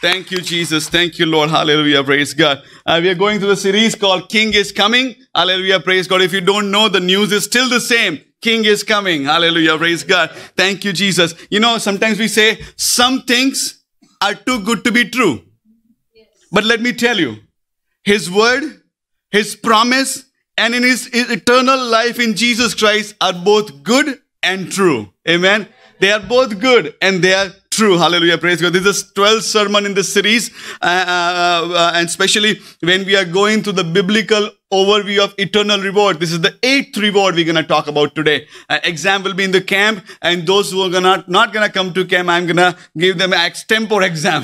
Thank you, Jesus. Thank you, Lord. Hallelujah. Praise God. Uh, we are going through a series called King is Coming. Hallelujah. Praise God. If you don't know, the news is still the same. King is coming. Hallelujah. Praise God. Thank you, Jesus. You know, sometimes we say some things are too good to be true. But let me tell you, His word, His promise, and in his, his eternal life in Jesus Christ are both good and true. Amen. They are both good and they are true. Hallelujah. Praise God. This is 12th sermon in this series. Uh uh, uh, uh, and especially when we are going through the biblical overview of eternal reward. This is the eighth reward we're going to talk about today. Uh, exam will be in the camp and those who are gonna, not going to come to camp, I'm going to give them extempore exam.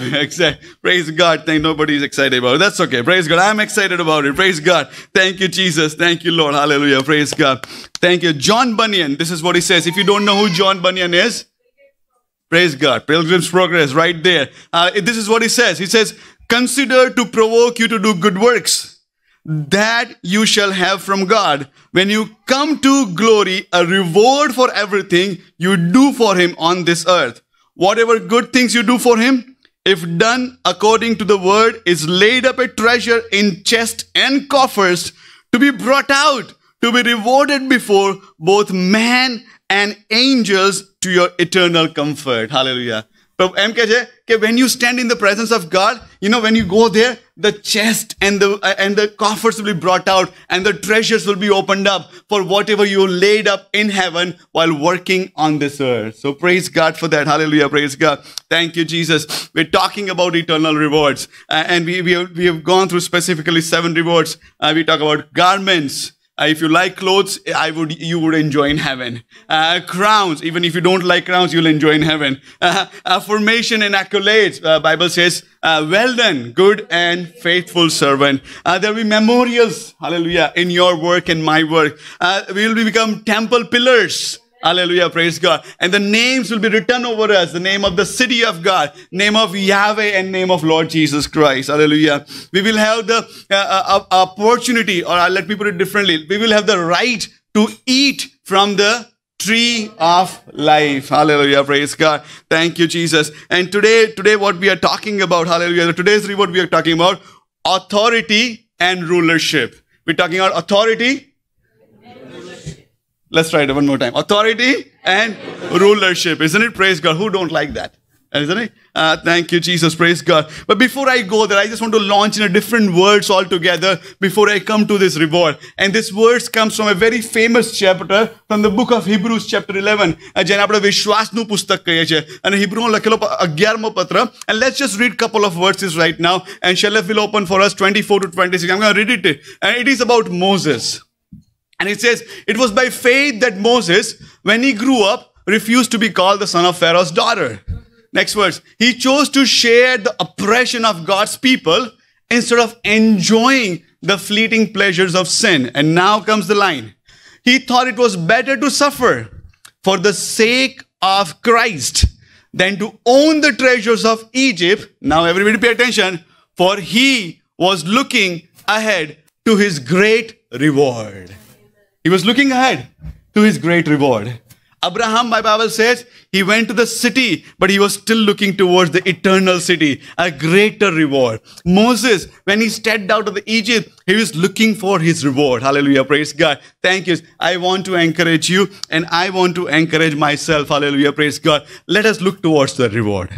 Praise God. Thank nobody's excited about it. That's okay. Praise God. I'm excited about it. Praise God. Thank you, Jesus. Thank you, Lord. Hallelujah. Praise God. Thank you. John Bunyan. This is what he says. If you don't know who John Bunyan is, Praise God. Pilgrim's Progress, right there. Uh, this is what he says. He says, Consider to provoke you to do good works that you shall have from God. When you come to glory, a reward for everything you do for Him on this earth. Whatever good things you do for Him, if done according to the word, is laid up a treasure in chests and coffers to be brought out, to be rewarded before both man and angels to your eternal comfort. Hallelujah. But એમ કે છે કે when you stand in the presence of God, you know, when you go there, the chest and the uh, and the coffers will be brought out and the treasures will be opened up for whatever you laid up in heaven while working on this earth. So praise God for that. Hallelujah. Praise God. Thank you, Jesus. We're talking about eternal rewards. Uh, and we, we, have, we have gone through specifically seven rewards. Uh, we talk about garments, uh, if you like clothes, I would you would enjoy in heaven. Uh, crowns, even if you don't like crowns, you'll enjoy in heaven. Uh, affirmation uh, and accolades. Uh, Bible says, uh, "Well done, good and faithful servant." there'll be memorials, hallelujah, in your work and my work. we'll become temple pillars. Hallelujah, praise God. And the names will be written over us the name of the city of God, name of Yahweh, and name of Lord Jesus Christ. Hallelujah. We will have the uh, uh, uh opportunity, or I'll uh, let me put it differently, we will have the right to eat from the tree of life hallelujah praise god thank you jesus and today today what we are talking about hallelujah today's reward we are talking about authority and rulership we're talking about authority Let's try it one more time. Authority and rulership. Isn't it? Praise God. Who don't like that? Isn't it? Uh, thank you, Jesus. Praise God. But before I go there, I just want to launch in a different words altogether before I come to this reward. And this verse comes from a very famous chapter from the book of Hebrews, chapter 11. Uh, and let's just read છીએ અને હિબ્રુનો લખેલો અગિયારમો And and let's just read couple of verses right now and Shelef will open for us twenty four to twenty and it says, It was by faith that Moses, when he grew up, refused to be called the son of Pharaoh's daughter. Next verse. He chose to share the oppression of God's people instead of enjoying the fleeting pleasures of sin. And now comes the line. He thought it was better to suffer for the sake of Christ than to own the treasures of Egypt. Now, everybody pay attention, for he was looking ahead to his great reward. He was looking ahead to his great reward. Abraham, my Bible says, he went to the city, but he was still looking towards the eternal city, a greater reward. Moses, when he stepped out of the Egypt, he was looking for his reward. Hallelujah. Praise God. Thank you. I want to encourage you and I want to encourage myself. Hallelujah. Praise God. Let us look towards the reward.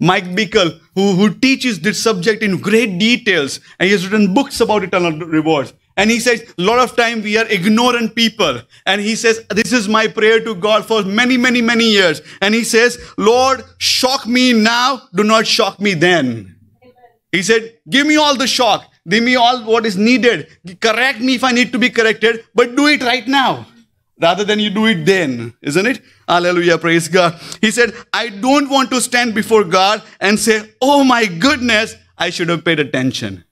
Mike Bickle, who, who teaches this subject in great details, and he has written books about eternal rewards. And he says, a lot of time we are ignorant people. And he says, this is my prayer to God for many, many, many years. And he says, Lord, shock me now. Do not shock me then. Amen. He said, give me all the shock. Give me all what is needed. Correct me if I need to be corrected, but do it right now rather than you do it then, isn't it? Hallelujah, praise God. He said, I don't want to stand before God and say, Oh my goodness, I should have paid attention.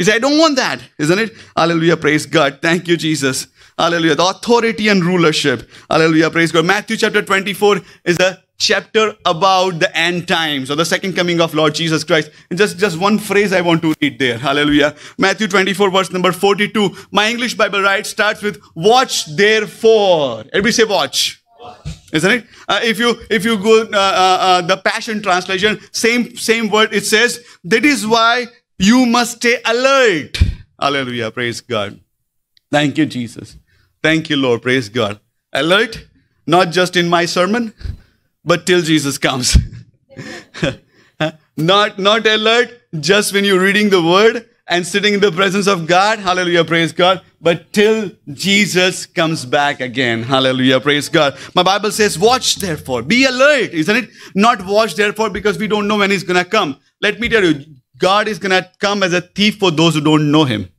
He said, I don't want that, isn't it? Hallelujah, praise God. Thank you, Jesus. Hallelujah. The authority and rulership. Hallelujah, praise God. Matthew chapter 24 is a chapter about the end times or the second coming of Lord Jesus Christ. And just, just one phrase I want to read there. Hallelujah. Matthew 24, verse number 42. My English Bible, right, starts with watch therefore. Everybody say watch. isn't it? Uh, if you if you go uh, uh, uh the Passion translation, same same word. It says that is why you must stay alert. Hallelujah. Praise God. Thank you, Jesus. Thank you, Lord. Praise God. Alert, not just in my sermon, but till Jesus comes. not, not alert just when you're reading the word and sitting in the presence of God. Hallelujah. Praise God. But till Jesus comes back again. Hallelujah. Praise God. My Bible says, watch therefore. Be alert, isn't it? Not watch therefore because we don't know when he's going to come let me tell you, God is going to come as a thief for those who don't know him.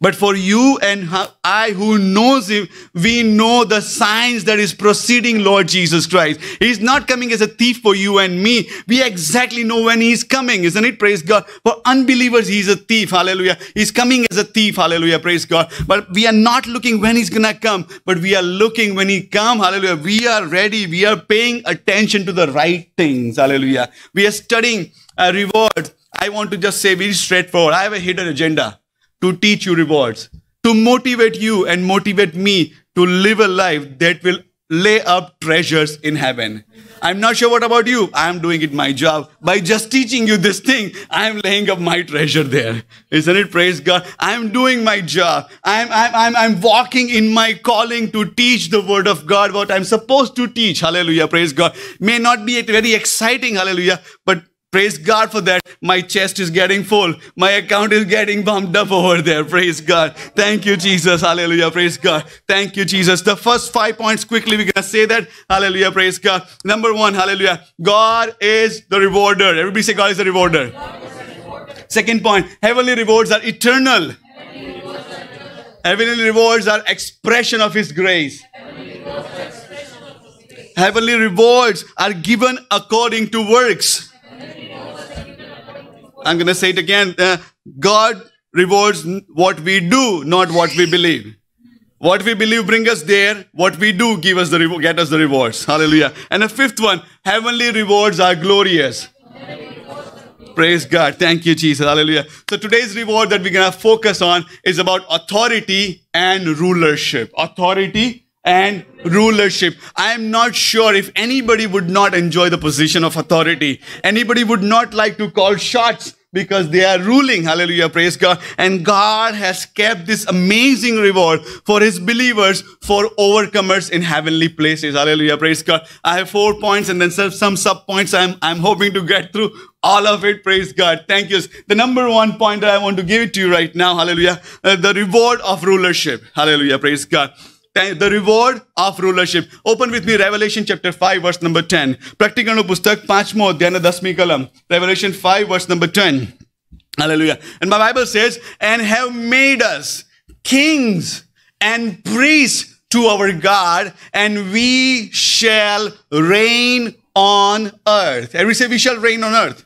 But for you and I who knows him, we know the signs that is proceeding, Lord Jesus Christ. He's not coming as a thief for you and me. We exactly know when he's coming, isn't it? Praise God. For unbelievers, he's a thief. Hallelujah. He's coming as a thief. Hallelujah. Praise God. But we are not looking when he's gonna come, but we are looking when he come. Hallelujah. We are ready. We are paying attention to the right things. Hallelujah. We are studying uh, rewards. I want to just say very straightforward. I have a hidden agenda to teach you rewards, to motivate you and motivate me to live a life that will lay up treasures in heaven. I'm not sure what about you. I'm doing it my job. By just teaching you this thing, I'm laying up my treasure there. Isn't it? Praise God. I'm doing my job. I'm, I'm, I'm, I'm walking in my calling to teach the word of God, what I'm supposed to teach. Hallelujah. Praise God. May not be very exciting. Hallelujah. But Praise God for that. My chest is getting full. My account is getting bumped up over there. Praise God. Thank you, Jesus. Hallelujah. Praise God. Thank you, Jesus. The first five points quickly, we're going to say that. Hallelujah. Praise God. Number one, hallelujah. God is the rewarder. Everybody say, God is the rewarder. Is the rewarder. Second point, Heavenly rewards are, eternal. Heavenly rewards are expression of His grace heavenly rewards are given according to works. I'm going to say it again. Uh, God rewards what we do, not what we believe. What we believe bring us there. What we do give us the get us the rewards. Hallelujah. And the fifth one, heavenly rewards are glorious. Praise God. Thank you, Jesus. Hallelujah. So today's reward that we're gonna focus on is about authority and rulership. Authority and rulership. I am not sure if anybody would not enjoy the position of authority. Anybody would not like to call shots because they are ruling. Hallelujah. Praise God. And God has kept this amazing reward for his believers, for overcomers in heavenly places. Hallelujah. Praise God. I have four points and then some sub points. I'm, I'm hoping to get through all of it. Praise God. Thank you. The number one point that I want to give it to you right now. Hallelujah. Uh, the reward of rulership. Hallelujah. Praise God the reward of rulership. Open with me Revelation chapter 5 verse number 10. Practikalનું પુસ્તક પાંચમો અધ્યાયના દસમી કલમ. Revelation 5 verse number 10. Hallelujah. And my Bible says, and have made us kings and priests to our God, and we shall reign on earth. Every say we shall reign on earth.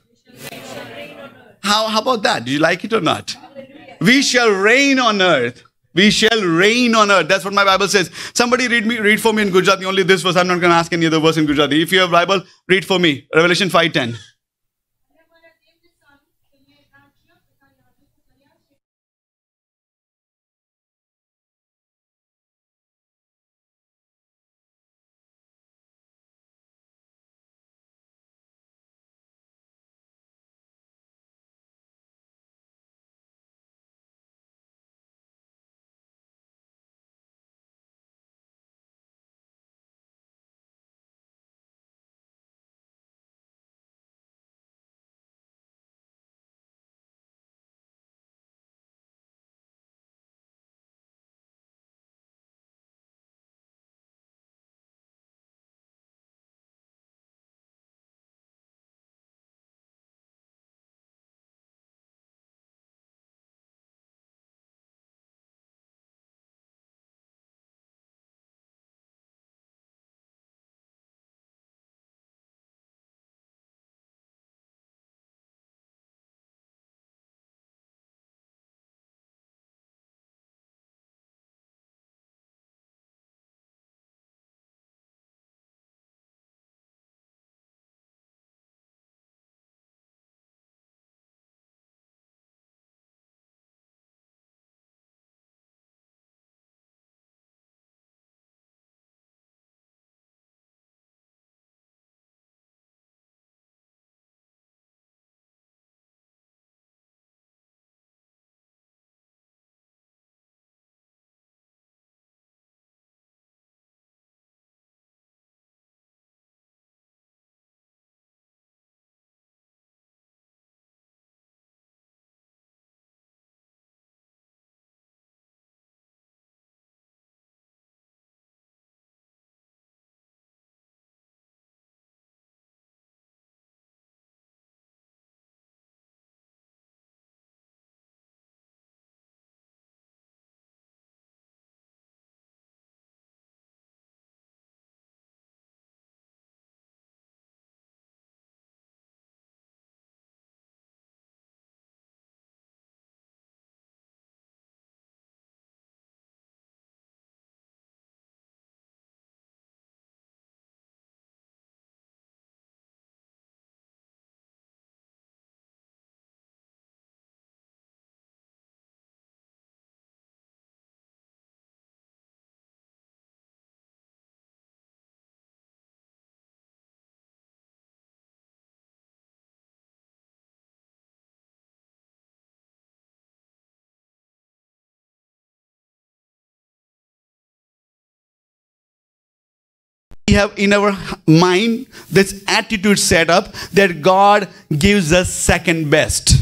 How, how about that? Do you like it or not? We shall reign on earth. We shall reign on earth. That's what my Bible says. Somebody read me, read for me in Gujarati. Only this verse. I'm not going to ask any other verse in Gujarati. If you have Bible, read for me. Revelation 5:10. we have in our mind this attitude set up that God gives us second best.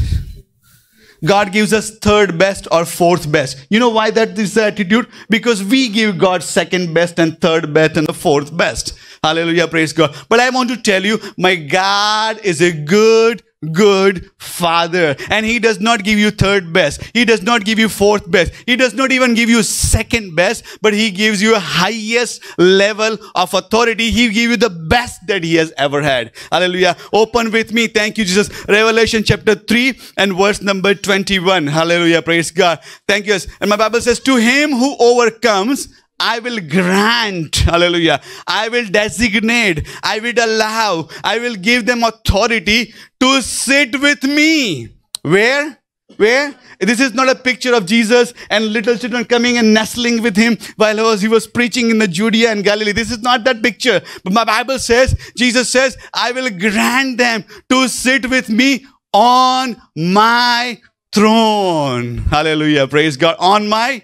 God gives us third best or fourth best. You know why that is the attitude? Because we give God second best and third best and the fourth best. Hallelujah, praise God. But I want to tell you, my God is a good, good father. And he does not give you third best. He does not give you fourth best. He does not even give you second best, but he gives you highest level of authority. He gives you the best that he has ever had. Hallelujah. Open with me. Thank you, Jesus. Revelation chapter 3 and verse number 21. Hallelujah. Praise God. Thank you. And my Bible says, to him who overcomes, I will grant, hallelujah, I will designate, I will allow, I will give them authority to sit with me. Where? Where? This is not a picture of Jesus and little children coming and nestling with him while he was preaching in the Judea and Galilee. This is not that picture. But my Bible says, Jesus says, I will grant them to sit with me on my throne. Hallelujah. Praise God. On my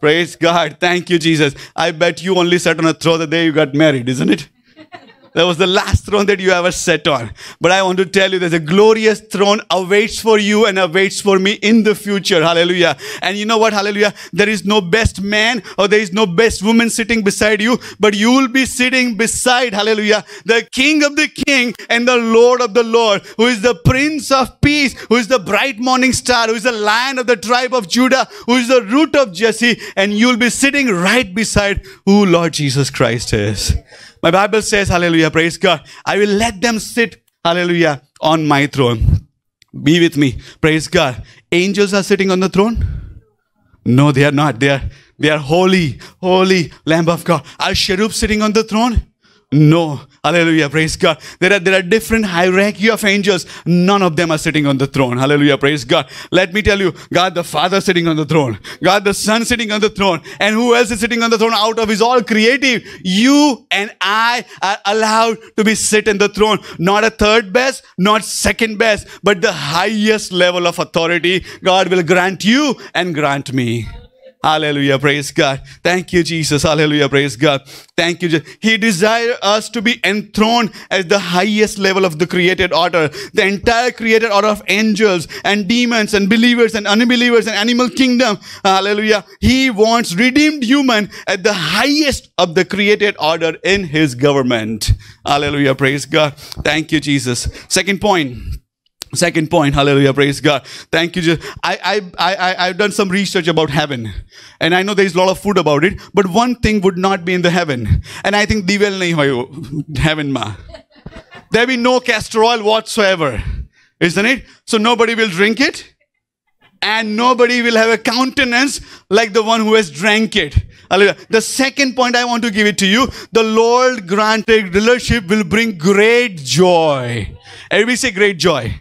Praise God. Thank you, Jesus. I bet you only sat on a throne the day you got married, isn't it? That was the last throne that you ever sat on. But I want to tell you there's a glorious throne awaits for you and awaits for me in the future. Hallelujah. And you know what? Hallelujah. There is no best man or there is no best woman sitting beside you, but you will be sitting beside, hallelujah, the King of the King and the Lord of the Lord, who is the Prince of Peace, who is the bright morning star, who is the Lion of the tribe of Judah, who is the root of Jesse. And you'll be sitting right beside who Lord Jesus Christ is. My Bible says, Hallelujah, praise God. I will let them sit, Hallelujah, on my throne. Be with me, praise God. Angels are sitting on the throne? No, they are not. They are, they are holy, holy Lamb of God. Are cherubs sitting on the throne? No, Hallelujah. Praise God. There are, there are different hierarchy of angels. None of them are sitting on the throne. Hallelujah. Praise God. Let me tell you, God the Father sitting on the throne. God the Son sitting on the throne. And who else is sitting on the throne out of his all creative? You and I are allowed to be sit in the throne. Not a third best, not second best, but the highest level of authority God will grant you and grant me. Hallelujah. Praise God. Thank you, Jesus. Hallelujah. Praise God. Thank you. He desires us to be enthroned as the highest level of the created order, the entire created order of angels and demons and believers and unbelievers and animal kingdom. Hallelujah. He wants redeemed human at the highest of the created order in his government. Hallelujah. Praise God. Thank you, Jesus. Second point Second point, hallelujah, praise God. Thank you. I, I, I, I've done some research about heaven. And I know there's a lot of food about it, but one thing would not be in the heaven. And I think divel nahi heaven ma. There be no castor oil whatsoever. Isn't it? So nobody will drink it. And nobody will have a countenance like the one who has drank it. Hallelujah. The second point I want to give it to you. The Lord granted relationship will bring great joy. Everybody say great joy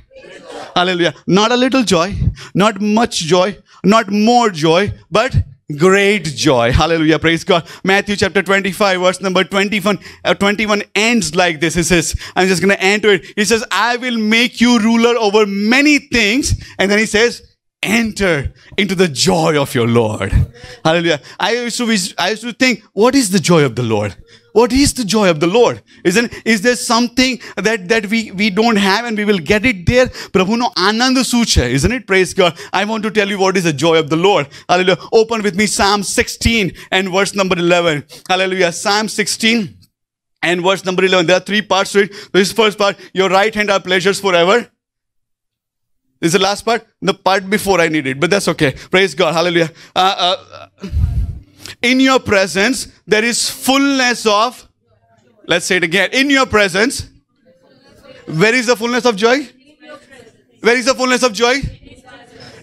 Hallelujah. Not a little joy, not much joy, not more joy, but great joy. Hallelujah. Praise God. Matthew chapter 25, verse number 21, uh, 21 ends like this. It says, I'm just going to end to it. He says, I will make you ruler over many things. And then he says, enter into the joy of your Lord. Hallelujah. I used to, I used to think, what is the joy of the Lord? What is the joy of the Lord? Isn't is there something that, that we, we don't have and we will get it there? Prabhu no ananda sucha, isn't it? Praise God. I want to tell you what is the joy of the Lord. Hallelujah. Open with me Psalm 16 and verse number 11. Hallelujah. Psalm 16 and verse number 11. There are three parts to it. This first part, your right hand are pleasures forever. Is the last part? The part before I need it, but that's okay. Praise God. Hallelujah. Uh, uh, in your presence, there is fullness of. Let's say it again. In your presence, where is the fullness of joy? Where is the fullness of joy?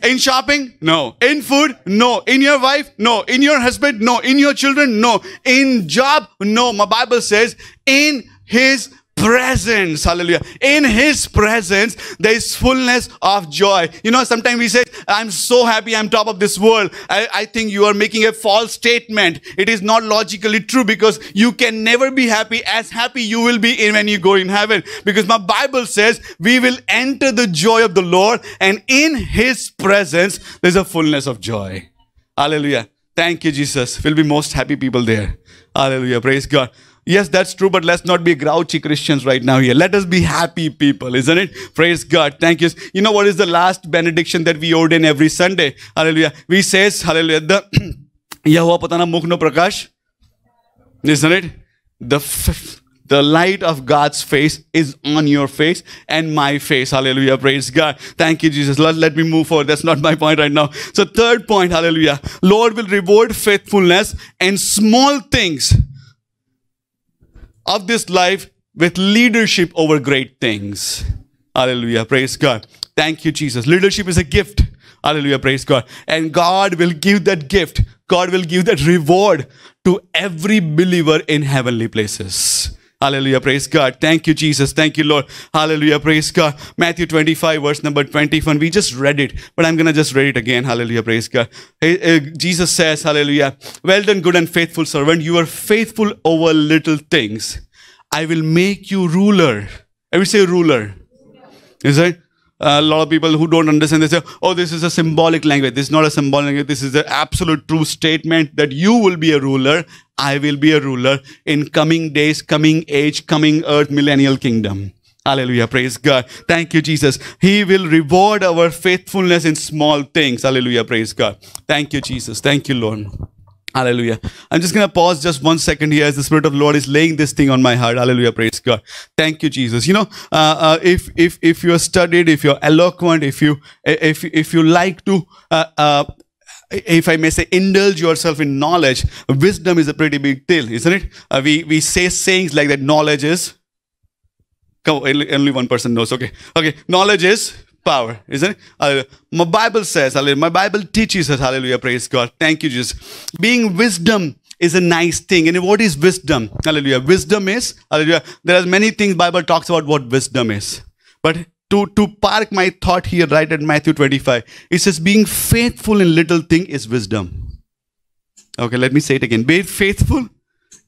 In shopping? No. In food? No. In your wife? No. In your husband? No. In your children? No. In job? No. My Bible says, in his presence. Hallelujah. In his presence, there is fullness of joy. You know, sometimes we say, I'm so happy I'm top of this world. I, I, think you are making a false statement. It is not logically true because you can never be happy as happy you will be in when you go in heaven. Because my Bible says we will enter the joy of the Lord and in his presence, there's a fullness of joy. Hallelujah. Thank you, Jesus. We'll be most happy people there. Hallelujah. Praise God. Yes, that's true, but let's not be grouchy Christians right now here. Let us be happy people, isn't it? Praise God. Thank you. You know what is the last benediction that we ordain every Sunday? Hallelujah. We says, Hallelujah, the Yahweh Patana Mukhno Prakash. Isn't it? The fifth the light of God's face is on your face and my face. Hallelujah. Praise God. Thank you, Jesus. Lord, let me move forward. That's not my point right now. So, third point, hallelujah. Lord will reward faithfulness and small things of this life with leadership over great things. Hallelujah. Praise God. Thank you, Jesus. Leadership is a gift. Hallelujah. Praise God. And God will give that gift. God will give that reward to every believer in heavenly places. Hallelujah. Praise God. Thank you, Jesus. Thank you, Lord. Hallelujah. Praise God. Matthew 25, verse number 21. We just read it, but I'm going to just read it again. Hallelujah. Praise God. Jesus says, Hallelujah. Well done, good and faithful servant. You are faithful over little things. I will make you ruler. Every say ruler. Is that? Uh, a lot of people who don't understand, they say, oh, this is a symbolic language. This is not a symbolic language. This is an absolute true statement that you will be a ruler. I will be a ruler in coming days, coming age, coming earth, millennial kingdom. Hallelujah. Praise God. Thank you, Jesus. He will reward our faithfulness in small things. Hallelujah. Praise God. Thank you, Jesus. Thank you, Lord. Hallelujah. I'm just going to pause just one second here as the Spirit of Lord is laying this thing on my heart. Hallelujah. Praise God. Thank you, Jesus. You know, uh, uh, if, if, if you're studied, if you're eloquent, if you, if, if you like to, uh, uh if I may say, indulge yourself in knowledge, wisdom is a pretty big deal, isn't it? Uh, we, we say sayings like that knowledge is, come, only one person knows. Okay. Okay. Knowledge is, power, isn't it? Hallelujah. My Bible says, hallelujah. My Bible teaches us, hallelujah, praise God. Thank you, Jesus. Being wisdom is a nice thing. And what is wisdom? Hallelujah. Wisdom is, hallelujah. There are many things Bible talks about what wisdom is. But to, to park my thought here right at Matthew 25, it says being faithful in little thing is wisdom. Okay, let me say it again. Be faithful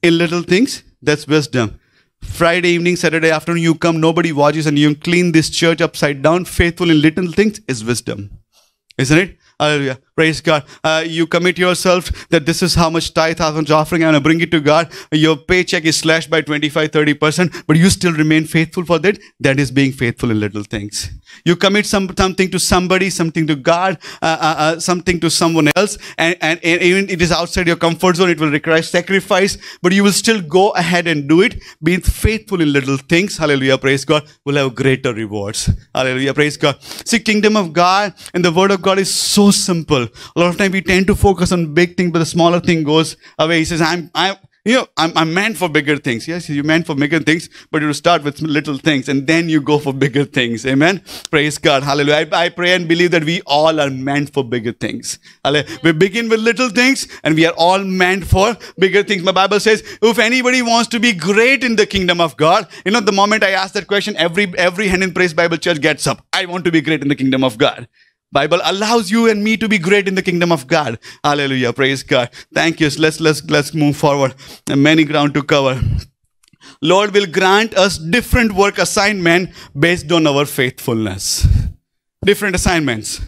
in little things, that's wisdom. Friday evening, Saturday afternoon, you come, nobody watches, and you clean this church upside down, faithful in little things is wisdom. Isn't it? Hallelujah. Praise God. Uh, you commit yourself that this is how much tithe, thousand offering I'm going to bring it to God. Your paycheck is slashed by 25, 30%, but you still remain faithful for that. That is being faithful in little things. You commit some, something to somebody, something to God, uh, uh, uh, something to someone else, and, and, and even it is outside your comfort zone, it will require sacrifice, but you will still go ahead and do it. Being faithful in little things, hallelujah, praise God, will have greater rewards. Hallelujah, praise God. See, kingdom of God and the word of God is so so simple. A lot of time we tend to focus on big things, but the smaller thing goes away. He says, I'm, I'm, you know, I'm, I'm meant for bigger things. Yes, you're meant for bigger things, but you start with little things and then you go for bigger things. Amen. Praise God. Hallelujah. I, I pray and believe that we all are meant for bigger things. Hallelujah. We begin with little things and we are all meant for bigger things. My Bible says, if anybody wants to be great in the kingdom of God, you know, the moment I ask that question, every, every hand in praise Bible church gets up. I want to be great in the kingdom of God. Bible allows you and me to be great in the kingdom of God. Hallelujah. Praise God. Thank you. Let's let's let's move forward. Many ground to cover. Lord will grant us different work assignment based on our faithfulness. Different assignments,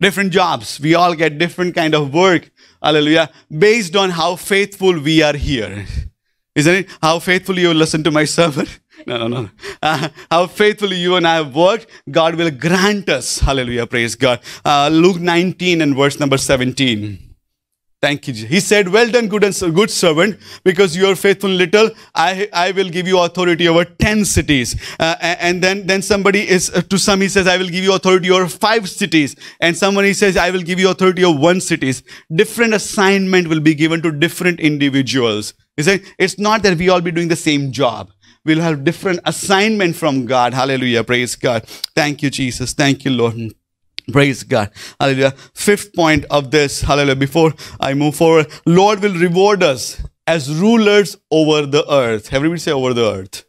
different jobs. We all get different kind of work. Hallelujah. Based on how faithful we are here. Isn't it? How faithful you listen to my servant no, no, no. Uh, how faithfully you and I have worked, God will grant us. Hallelujah. Praise God. Uh, Luke 19 and verse number 17. Thank you. He said, Well done, good, and good servant, because you are faithful little, I, I will give you authority over 10 cities. Uh, and then, then somebody is, uh, to some, he says, I will give you authority over five cities. And someone, he says, I will give you authority over one cities. Different assignment will be given to different individuals. He said, It's not that we all be doing the same job. We'll have different assignment from God. Hallelujah. Praise God. Thank you, Jesus. Thank you, Lord. Praise God. Hallelujah. Fifth point of this. Hallelujah. Before I move forward, Lord will reward us as rulers over the earth. Everybody say over the earth.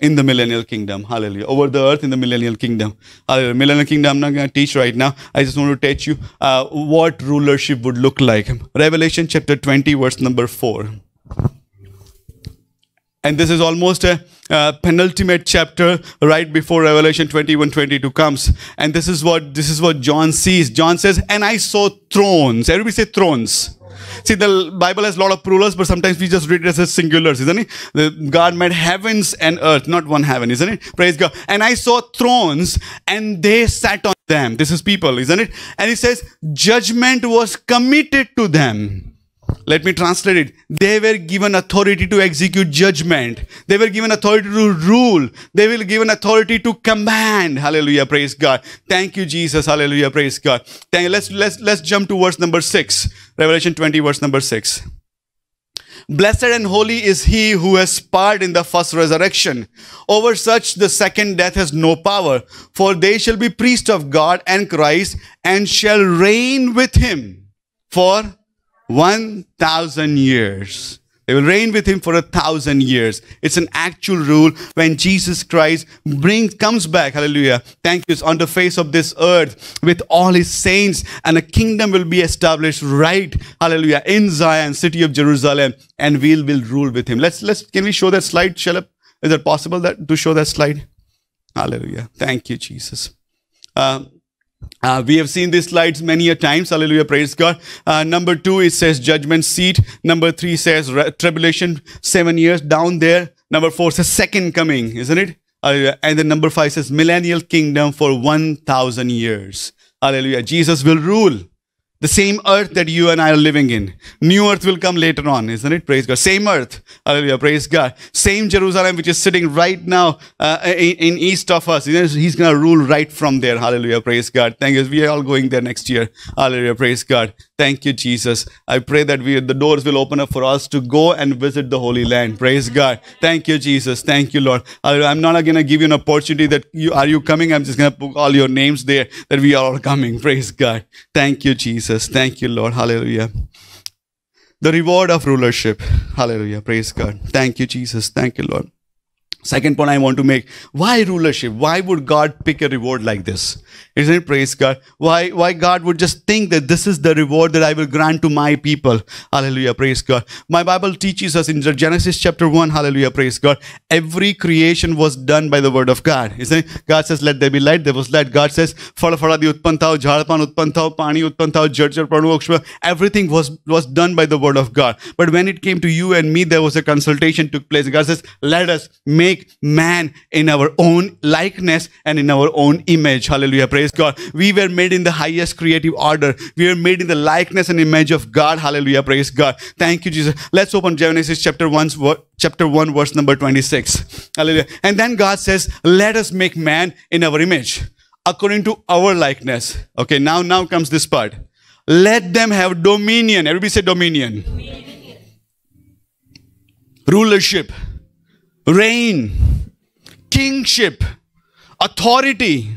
In the millennial kingdom. Hallelujah. Over the earth in the millennial kingdom. Hallelujah. Millennial kingdom, I'm not going to teach right now. I just want to teach you uh, what rulership would look like. Revelation chapter 20, verse number 4 and this is almost a, a uh, penultimate chapter right before Revelation 21 22 comes. And this is what this is what John sees. John says, and I saw thrones. Everybody say thrones. See, the Bible has a lot of plurals, but sometimes we just read it as a singulars, isn't it? The God made heavens and earth, not one heaven, isn't it? Praise God. And I saw thrones, and they sat on them. This is people, isn't it? And he says, judgment was committed to them let me translate it. They were given authority to execute judgment. They were given authority to rule. They were given authority to command. Hallelujah. Praise God. Thank you, Jesus. Hallelujah. Praise God. Thank you. Let's, let's, let's jump to verse number six. Revelation 20, verse number six. Blessed and holy is he who has part in the first resurrection. Over such the second death has no power, for they shall be priests of God and Christ and shall reign with him for 1,000 years. They will reign with him for a thousand years. It's an actual rule when Jesus Christ brings, comes back. Hallelujah. Thank you. On the face of this earth with all his saints and a kingdom will be established right. Hallelujah. In Zion, city of Jerusalem and we will we'll rule with him. Let's, let's, can we show that slide, up? Is it possible that to show that slide? Hallelujah. Thank you, Jesus. Um, uh, we have seen these slides many a times. Hallelujah, praise God. Uh, number two, it says judgment seat. Number three says tribulation, seven years down there. Number four says second coming, isn't it? Uh, and then number five says millennial kingdom for 1,000 years. Hallelujah. Jesus will rule. The same earth that you and I are living in. New earth will come later on, isn't it? Praise God. Same earth. Hallelujah. Praise God. Same Jerusalem, which is sitting right now uh, in, in, east of us. He's going to rule right from there. Hallelujah. Praise God. Thank you. We are all going there next year. Hallelujah. Praise God. Thank you, Jesus. I pray that we, the doors will open up for us to go and visit the Holy Land. Praise God. Thank you, Jesus. Thank you, Lord. I, am not going to give you an opportunity that you are you coming. I'm just going to put all your names there that we are all coming. Praise God. Thank you, Jesus. Thank you, Lord. Hallelujah. The reward of rulership. Hallelujah. Praise God. Thank you, Jesus. Thank you, Lord. Second point I want to make, why rulership? Why would God pick a reward like this? Isn't it praise God? Why, why God would just think that this is the reward that I will grant to my people? Hallelujah, praise God. My Bible teaches us in Genesis chapter 1, hallelujah, praise God. Every creation was done by the word of God. Isn't it? God says, let there be light, there was light. God says, fala fala di utpantao, jhalapan utpantao, pani utpantao, jarjar pranukshva. Everything was, was done by the word of God. But when it came to you and me, there was a consultation took place. God says, let us make make man in our own likeness and in our own image. Hallelujah. Praise God. We were made in the highest creative order. We were made in the likeness and image of God. Hallelujah. Praise God. Thank you, Jesus. Let's open Genesis chapter 1, chapter 1, verse number 26. Hallelujah. And then God says, Let us make man in our image, according to our likeness. Okay, now now comes this part. Let them have dominion. Everybody say dominion. dominion. Rulership reign, kingship, authority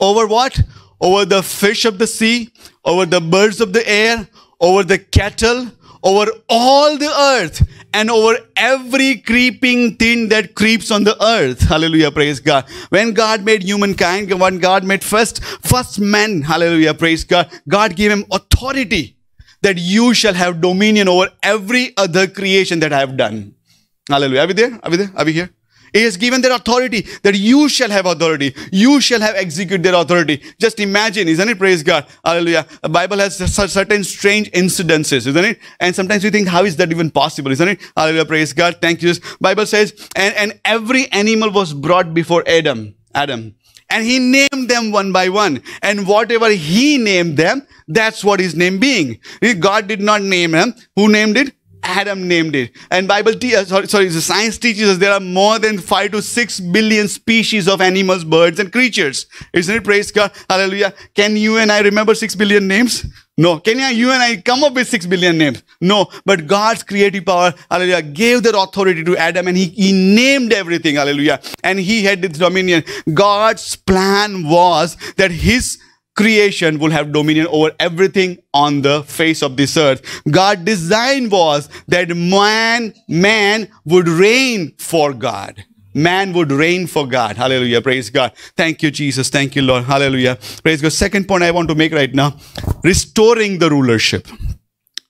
over what? Over the fish of the sea, over the birds of the air, over the cattle, over all the earth, and over every creeping thing that creeps on the earth. Hallelujah, praise God. When God made humankind, when God made first, first man, hallelujah, praise God, God gave him authority that you shall have dominion over every other creation that I have done. Hallelujah. Are we there? Are we there? Are we here? He has given their authority that you shall have authority. You shall have execute their authority. Just imagine, isn't it? Praise God. Hallelujah. The Bible has certain strange incidences, isn't it? And sometimes we think, how is that even possible? Isn't it? Hallelujah. Praise God. Thank you. Bible says, and, and every animal was brought before Adam. Adam. And he named them one by one. And whatever he named them, that's what his name being. God did not name him. Who named it? Adam named it. And Bible, te- uh, sorry, sorry, the science teaches us there are more than five to six billion species of animals, birds, and creatures. Isn't it? Praise God. Hallelujah. Can you and I remember six billion names? No. Can you and I come up with six billion names? No. But God's creative power, hallelujah, gave that authority to Adam and he, he named everything, hallelujah. And he had this dominion. God's plan was that his creation will have dominion over everything on the face of this earth. God's design was that man, man would reign for God. Man would reign for God. Hallelujah. Praise God. Thank you, Jesus. Thank you, Lord. Hallelujah. Praise God. Second point I want to make right now restoring the rulership.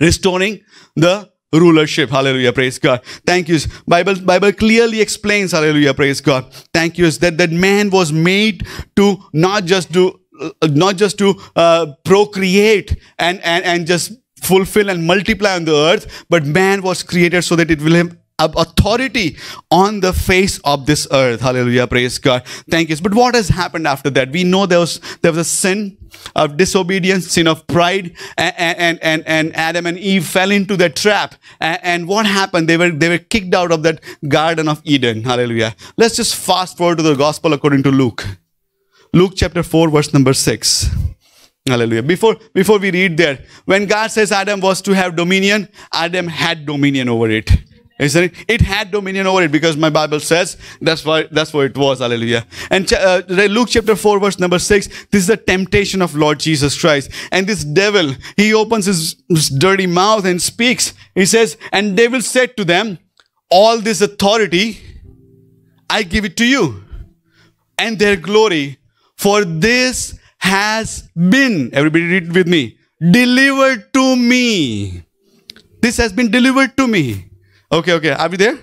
Restoring the rulership hallelujah praise god thank you bible bible clearly explains hallelujah praise god thank you that that man was made to not just do uh, not just to uh, procreate and, and, and just fulfill and multiply on the earth, but man was created so that it will have authority on the face of this earth. Hallelujah. Praise God. Thank you. But what has happened after that? We know there was, there was a sin of disobedience, sin of pride, and, and, and, and Adam and Eve fell into that trap. And, and what happened? They were, they were kicked out of that Garden of Eden. Hallelujah. Let's just fast forward to the gospel according to Luke. Luke chapter 4, verse number 6. Hallelujah. Before, before we read there, when God says Adam was to have dominion, Adam had dominion over it. Isn't it? It had dominion over it because my Bible says that's why that's what it was. Hallelujah. And uh, Luke chapter 4 verse number 6, this is the temptation of Lord Jesus Christ. And this devil, he opens his, his dirty mouth and speaks. He says, and devil said to them, all this authority, I give it to you and their glory for this has been, everybody read with me, delivered to me. This has been delivered to me. Okay, okay, are we there?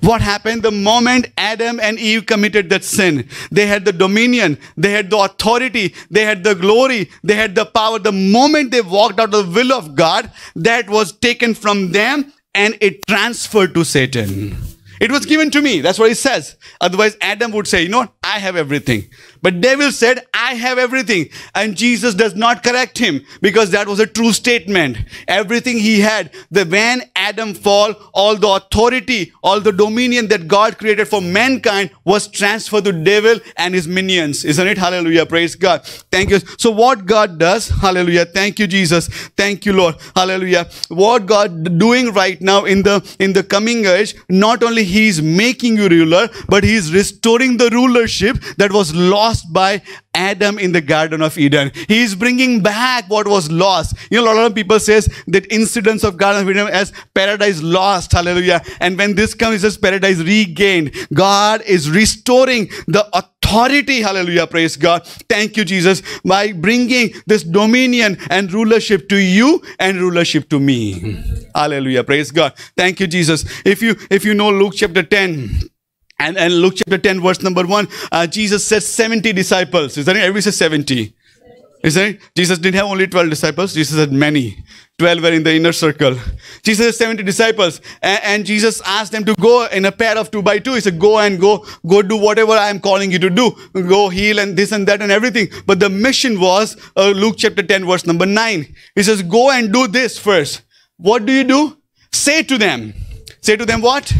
What happened the moment Adam and Eve committed that sin? They had the dominion, they had the authority, they had the glory, they had the power. The moment they walked out of the will of God, that was taken from them and it transferred to Satan. It was given to me. That's what he says. Otherwise, Adam would say, You know what? I have everything. But devil said, I have everything. And Jesus does not correct him because that was a true statement. Everything he had, the when Adam fall, all the authority, all the dominion that God created for mankind was transferred to devil and his minions. Isn't it? Hallelujah. Praise God. Thank you. So what God does, hallelujah. Thank you, Jesus. Thank you, Lord. Hallelujah. What God doing right now in the, in the coming age, not only he is making you ruler, but he is restoring the rulership that was lost lost by Adam in the Garden of Eden. He is bringing back what was lost. You know, a lot of people says that incidents of Garden of Eden as paradise lost. Hallelujah. And when this comes, it says paradise regained. God is restoring the authority. Hallelujah. Praise God. Thank you, Jesus, by bringing this dominion and rulership to you and rulership to me. Hallelujah. Praise God. Thank you, Jesus. If you, if you know Luke chapter 10, and, and Luke chapter 10, verse number 1, uh, Jesus said 70 disciples. Is that any? Everybody says 70. Is that it? Jesus didn't have only 12 disciples. Jesus had many. 12 were in the inner circle. Jesus had 70 disciples. And, and Jesus asked them to go in a pair of two by two. He said, go and go. Go do whatever I am calling you to do. Go heal and this and that and everything. But the mission was, uh, Luke chapter 10, verse number 9. He says, go and do this first. What do you do? Say to them. Say to them what?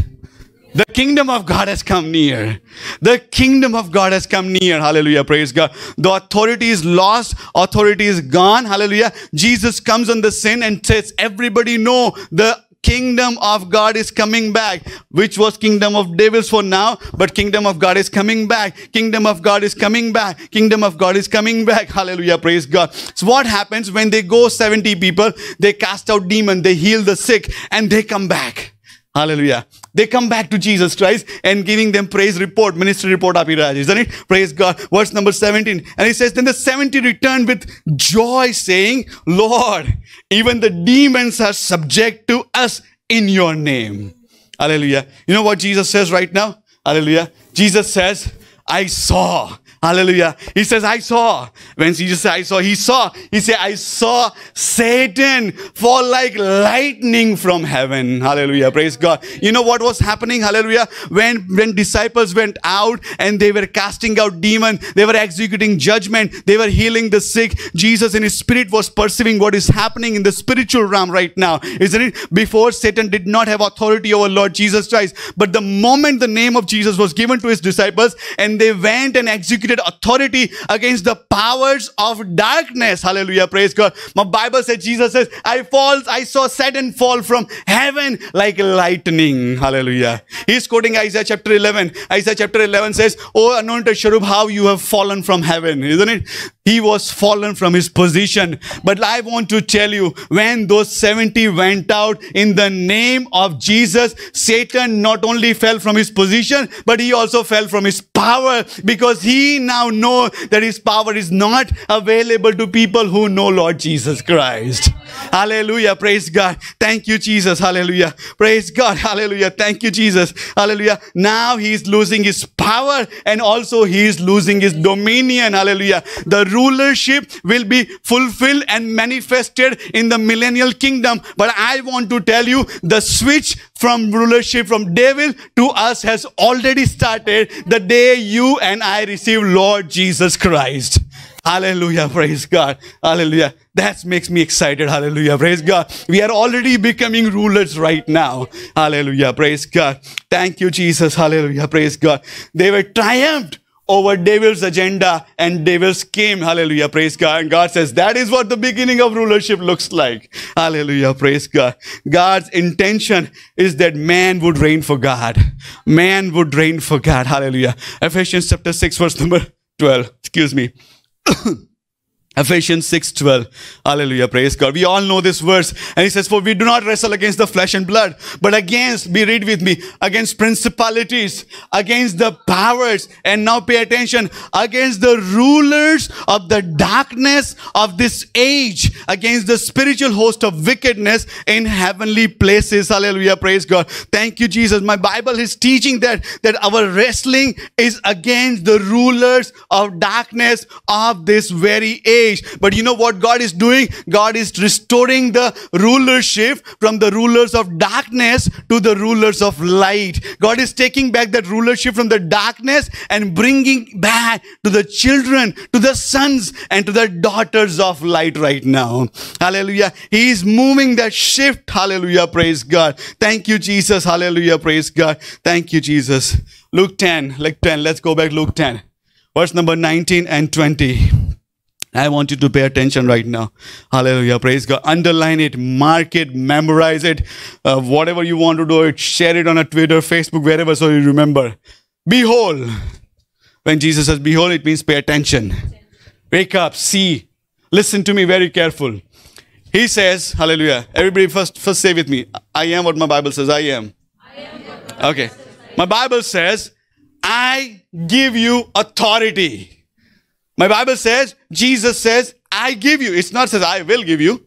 The kingdom of God has come near. The kingdom of God has come near. Hallelujah. Praise God. The authority is lost. Authority is gone. Hallelujah. Jesus comes on the sin and says, everybody know the kingdom of God is coming back, which was kingdom of devils for now, but kingdom of God is coming back. Kingdom of God is coming back. Kingdom of God is coming back. Hallelujah. Praise God. So what happens when they go 70 people, they cast out demon, they heal the sick and they come back. Hallelujah. They come back to Jesus Christ and giving them praise report, ministry report, isn't it? Praise God. Verse number 17. And he says, Then the 70 returned with joy, saying, Lord, even the demons are subject to us in your name. Hallelujah. You know what Jesus says right now? Hallelujah. Jesus says, I saw Hallelujah. He says, I saw. When Jesus said, I saw, he saw. He said, I saw Satan fall like lightning from heaven. Hallelujah. Praise God. You know what was happening? Hallelujah. When, when disciples went out and they were casting out demons, they were executing judgment, they were healing the sick. Jesus in his spirit was perceiving what is happening in the spiritual realm right now. Isn't it? Before Satan did not have authority over Lord Jesus Christ. But the moment the name of Jesus was given to his disciples and they went and executed authority against the powers of darkness. Hallelujah. Praise God. My Bible says, Jesus says, I falls, I saw Satan fall from heaven like lightning. Hallelujah. He's quoting Isaiah chapter 11. Isaiah chapter 11 says, Oh anointed cherub, how you have fallen from heaven. Isn't it? he was fallen from his position. But I want to tell you, when those 70 went out in the name of Jesus, Satan not only fell from his position, but he also fell from his power because he now know that his power is not available to people who know Lord Jesus Christ. Hallelujah. Praise God. Thank you, Jesus. Hallelujah. Praise God. Hallelujah. Thank you, Jesus. Hallelujah. Now he is losing his power and also he is losing his dominion. Hallelujah. The rulership will be fulfilled and manifested in the millennial kingdom. But I want to tell you the switch from rulership from devil to us has already started the day you and I receive Lord Jesus Christ. Hallelujah. Praise God. Hallelujah. That makes me excited. Hallelujah. Praise God. We are already becoming rulers right now. Hallelujah. Praise God. Thank you, Jesus. Hallelujah. Praise God. They were triumphed over devil's agenda and devils came. Hallelujah. Praise God. And God says that is what the beginning of rulership looks like. Hallelujah. Praise God. God's intention is that man would reign for God. Man would reign for God. Hallelujah. Ephesians chapter 6 verse number 12. Excuse me. Ephesians 6 12. Hallelujah. Praise God. We all know this verse. And he says, For we do not wrestle against the flesh and blood, but against, be read with me, against principalities, against the powers, and now pay attention, against the rulers of the darkness of this age, against the spiritual host of wickedness in heavenly places. Hallelujah. Praise God. Thank you, Jesus. My Bible is teaching that, that our wrestling is against the rulers of darkness of this very age age. But you know what God is doing? God is restoring the rulership from the rulers of darkness to the rulers of light. God is taking back that rulership from the darkness and bringing back to the children, to the sons, and to the daughters of light right now. Hallelujah. He is moving that shift. Hallelujah. Praise God. Thank you, Jesus. Hallelujah. Praise God. Thank you, Jesus. Luke 10, Luke 10. Let's go back. Luke 10, verse number 19 and 20. I want you to pay attention right now. Hallelujah. Praise God. Underline it, mark it, memorize it, uh, whatever you want to do it, share it on a Twitter, Facebook, wherever so you remember. Behold. When Jesus says behold, it means pay attention. Wake up, see, listen to me very careful. He says, Hallelujah. Everybody first first say with me. I am what my Bible says I am. I am okay. My Bible says, I give you authority. My Bible says, Jesus says, I give you. It's not says, I will give you.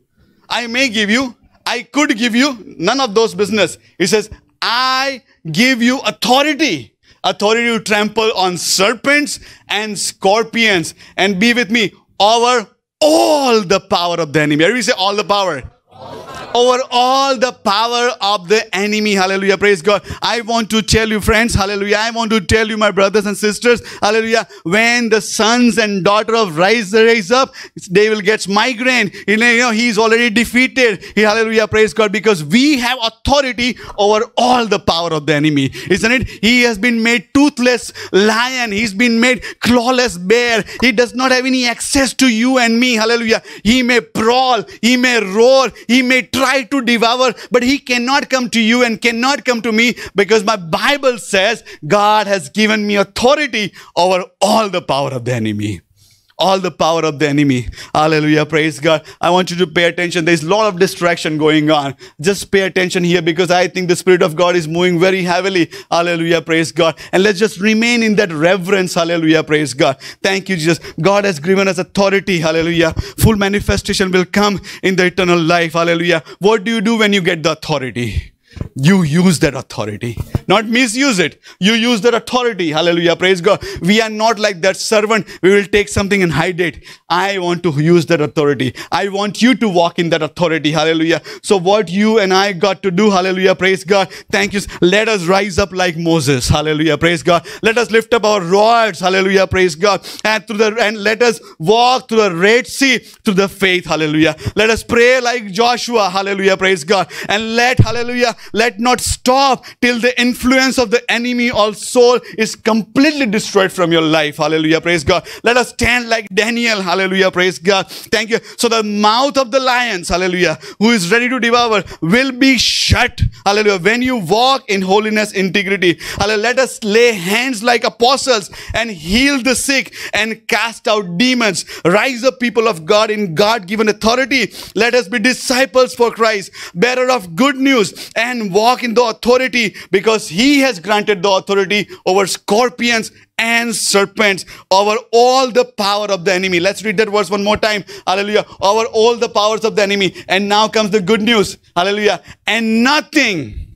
I may give you. I could give you. None of those business. It says, I give you authority. Authority to trample on serpents and scorpions and be with me over all the power of the enemy. Everybody say all the power. All the power over all the power of the enemy. Hallelujah. Praise God. I want to tell you, friends, hallelujah. I want to tell you, my brothers and sisters, hallelujah. When the sons and daughter of rise up, they will get migraine. You know, he's already defeated. Hallelujah. Praise God. Because we have authority over all the power of the enemy. Isn't it? He has been made toothless lion. He's been made clawless bear. He does not have any access to you and me. Hallelujah. He may prowl. He may roar. He may try try to devour, but he cannot come to you and cannot come to me because my Bible says God has given me authority over all the power of the enemy all the power of the enemy. Hallelujah. Praise God. I want you to pay attention. There's a lot of distraction going on. Just pay attention here because I think the Spirit of God is moving very heavily. Hallelujah. Praise God. And let's just remain in that reverence. Hallelujah. Praise God. Thank you, Jesus. God has given us authority. Hallelujah. Full manifestation will come in the eternal life. Hallelujah. What do you do when you get the authority? you use that authority. Not misuse it. You use that authority. Hallelujah. Praise God. We are not like that servant. We will take something and hide it. I want to use that authority. I want you to walk in that authority. Hallelujah. So what you and I got to do. Hallelujah. Praise God. Thank you. Let us rise up like Moses. Hallelujah. Praise God. Let us lift up our rods. Hallelujah. Praise God. And through the, and let us walk through the Red Sea through the faith. Hallelujah. Let us pray like Joshua. Hallelujah. Praise God. And let, hallelujah, let not stop till the influence of the enemy or soul is completely destroyed from your life. Hallelujah. Praise God. Let us stand like Daniel. Hallelujah. Praise God. Thank you. So the mouth of the lions, hallelujah, who is ready to devour will be shut. Hallelujah. When you walk in holiness, integrity, hallelujah, let us lay hands like apostles and heal the sick and cast out demons. Rise up, people of God, in God given authority. Let us be disciples for Christ, bearer of good news and and walk in the authority because he has granted the authority over scorpions and serpents over all the power of the enemy. Let's read that verse one more time. Hallelujah. Over all the powers of the enemy. And now comes the good news. Hallelujah. And nothing.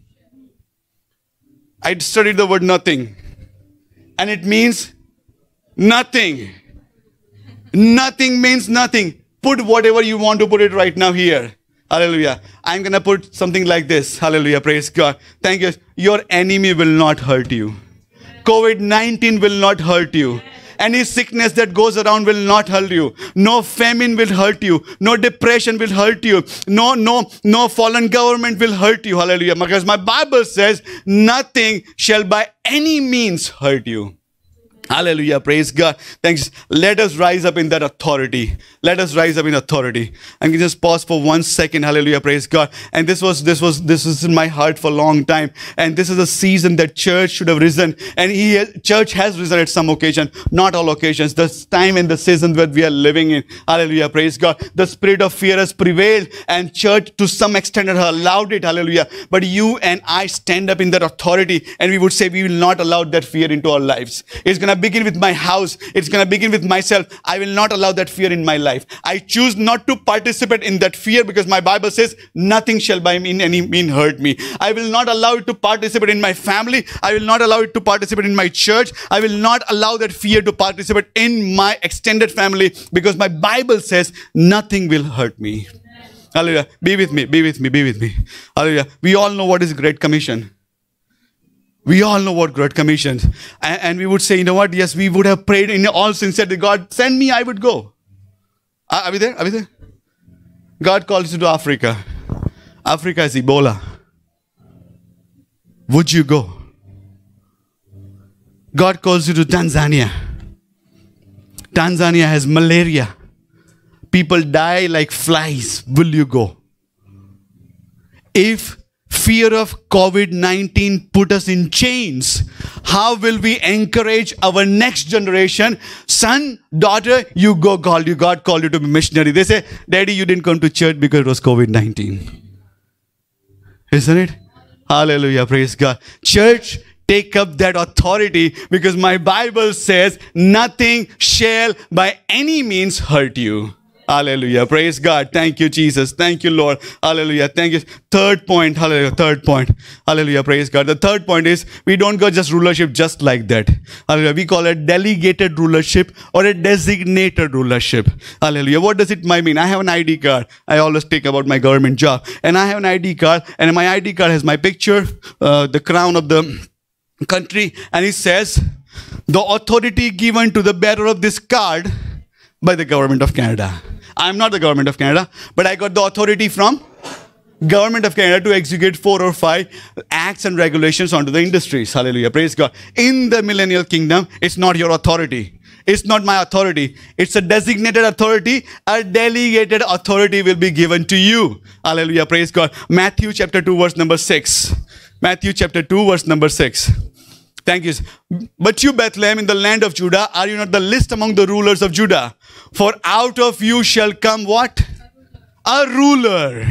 I studied the word nothing. And it means nothing. Nothing means nothing. Put whatever you want to put it right now here. Hallelujah. I'm going to put something like this. Hallelujah. Praise God. Thank you. Your enemy will not hurt you. COVID 19 will not hurt you. Any sickness that goes around will not hurt you. No famine will hurt you. No depression will hurt you. No, no, no fallen government will hurt you. Hallelujah. Because my Bible says nothing shall by any means hurt you. Hallelujah. Praise God. Thanks. Let us rise up in that authority. Let us rise up in authority. And can just pause for one second. Hallelujah. Praise God. And this was this was this was in my heart for a long time. And this is a season that church should have risen. And he, church has risen at some occasion, not all occasions. This time and the season that we are living in. Hallelujah. Praise God. The spirit of fear has prevailed, and church to some extent has allowed it. Hallelujah. But you and I stand up in that authority, and we would say we will not allow that fear into our lives. It's gonna begin with my house. It's going to begin with myself. I will not allow that fear in my life. I choose not to participate in that fear because my Bible says, nothing shall by me any mean hurt me. I will not allow it to participate in my family. I will not allow it to participate in my church. I will not allow that fear to participate in my extended family because my Bible says, nothing will hurt me. Hallelujah. Be with me, be with me, be with me. Hallelujah. We all know what is Great Commission. We all know what God commissions, And, and, we would say, you know what? Yes, we would have prayed in all sincerity. God, send me, I would go. Are, are we there? Are we there? God calls you to Africa. Africa is Ebola. Would you go? God calls you to Tanzania. Tanzania has malaria. People die like flies. Will you go? If fear of COVID 19 put us in chains? How will we encourage our next generation? Son, daughter, you go called you. God called you to be missionary. They say, Daddy, you didn't come to church because it was COVID 19. Isn't it? Hallelujah. Praise God. Church, take up that authority because my Bible says, nothing shall by any means hurt you. Hallelujah. Praise God. Thank you, Jesus. Thank you, Lord. Hallelujah. Thank you. Third point. Hallelujah. Third point. Hallelujah. Praise God. The third point is we don't go just rulership just like that. Hallelujah. We call it delegated rulership or a designated rulership. Hallelujah. What does it mean? I have an ID card. I always take about my government job. And I have an ID card. And my ID card has my picture, uh, the crown of the country. And it says, the authority given to the bearer of this card by the government of Canada. I'm not the government of Canada, but I got the authority from government of Canada to execute four or five acts and regulations onto the industries. Hallelujah. Praise God. In the millennial kingdom, it's not your authority. It's not my authority. It's a designated authority. A delegated authority will be given to you. Hallelujah. Praise God. Matthew chapter 2, verse number 6. Matthew chapter 2, verse number 6. Thank you. But you, Bethlehem, in the land of Judah, are you not the least among the rulers of Judah? For out of you shall come what? A ruler.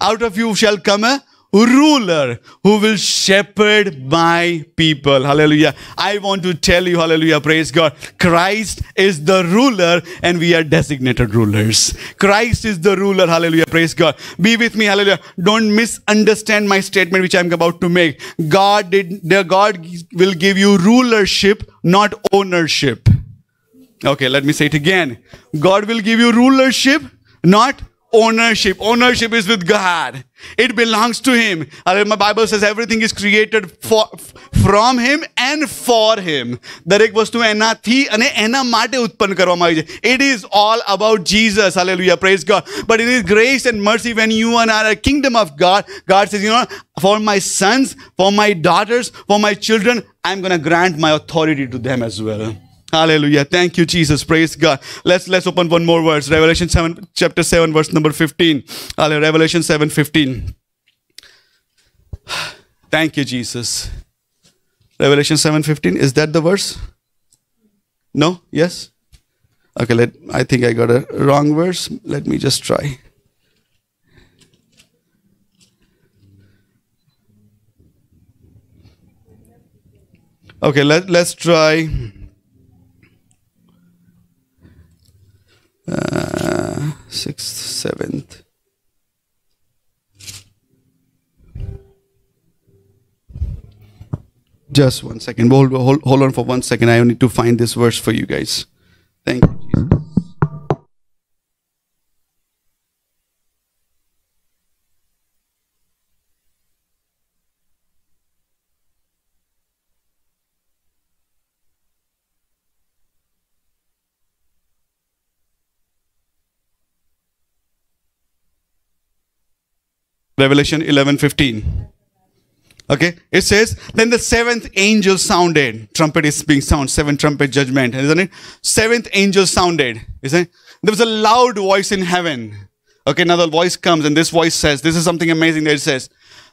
Out of you shall come a ruler who will shepherd my people. Hallelujah. I want to tell you, hallelujah, praise God. Christ is the ruler and we are designated rulers. Christ is the ruler, hallelujah, praise God. Be with me, hallelujah. Don't misunderstand my statement which I'm about to make. God did, God will give you rulership, not ownership. Okay, let me say it again. God will give you rulership, not ownership. Ownership is with God. It belongs to Him. My Bible says everything is created from Him and for Him. દરેક વસ્તુ એનાથી અને એના માટે ઉત્પન્ન કરવામાં આવી છે it is all about Jesus hallelujah praise God grace and mercy when you and are a kingdom of God, God says, you know, for my sons, for my daughters, for my children, I'm going to grant my authority to them as well. Hallelujah. Thank you, Jesus. Praise God. Let's let's open one more verse. Revelation 7, chapter 7, verse number 15. Hallelujah. Revelation 7, 15. Thank you, Jesus. Revelation 7, 15. Is that the verse? No? Yes? Okay, let I think I got a wrong verse. Let me just try. Okay, let, let's try uh, sixth, seventh. Just one second. Hold, hold, hold on for one second. I need to find this verse for you guys. Thank you, Jesus. Revelation 11 15. Okay, it says, Then the seventh angel sounded. Trumpet is being sound, seven trumpet judgment, isn't it? Seventh angel sounded, isn't it? There was a loud voice in heaven. Okay, now the voice comes, and this voice says, This is something amazing that it says,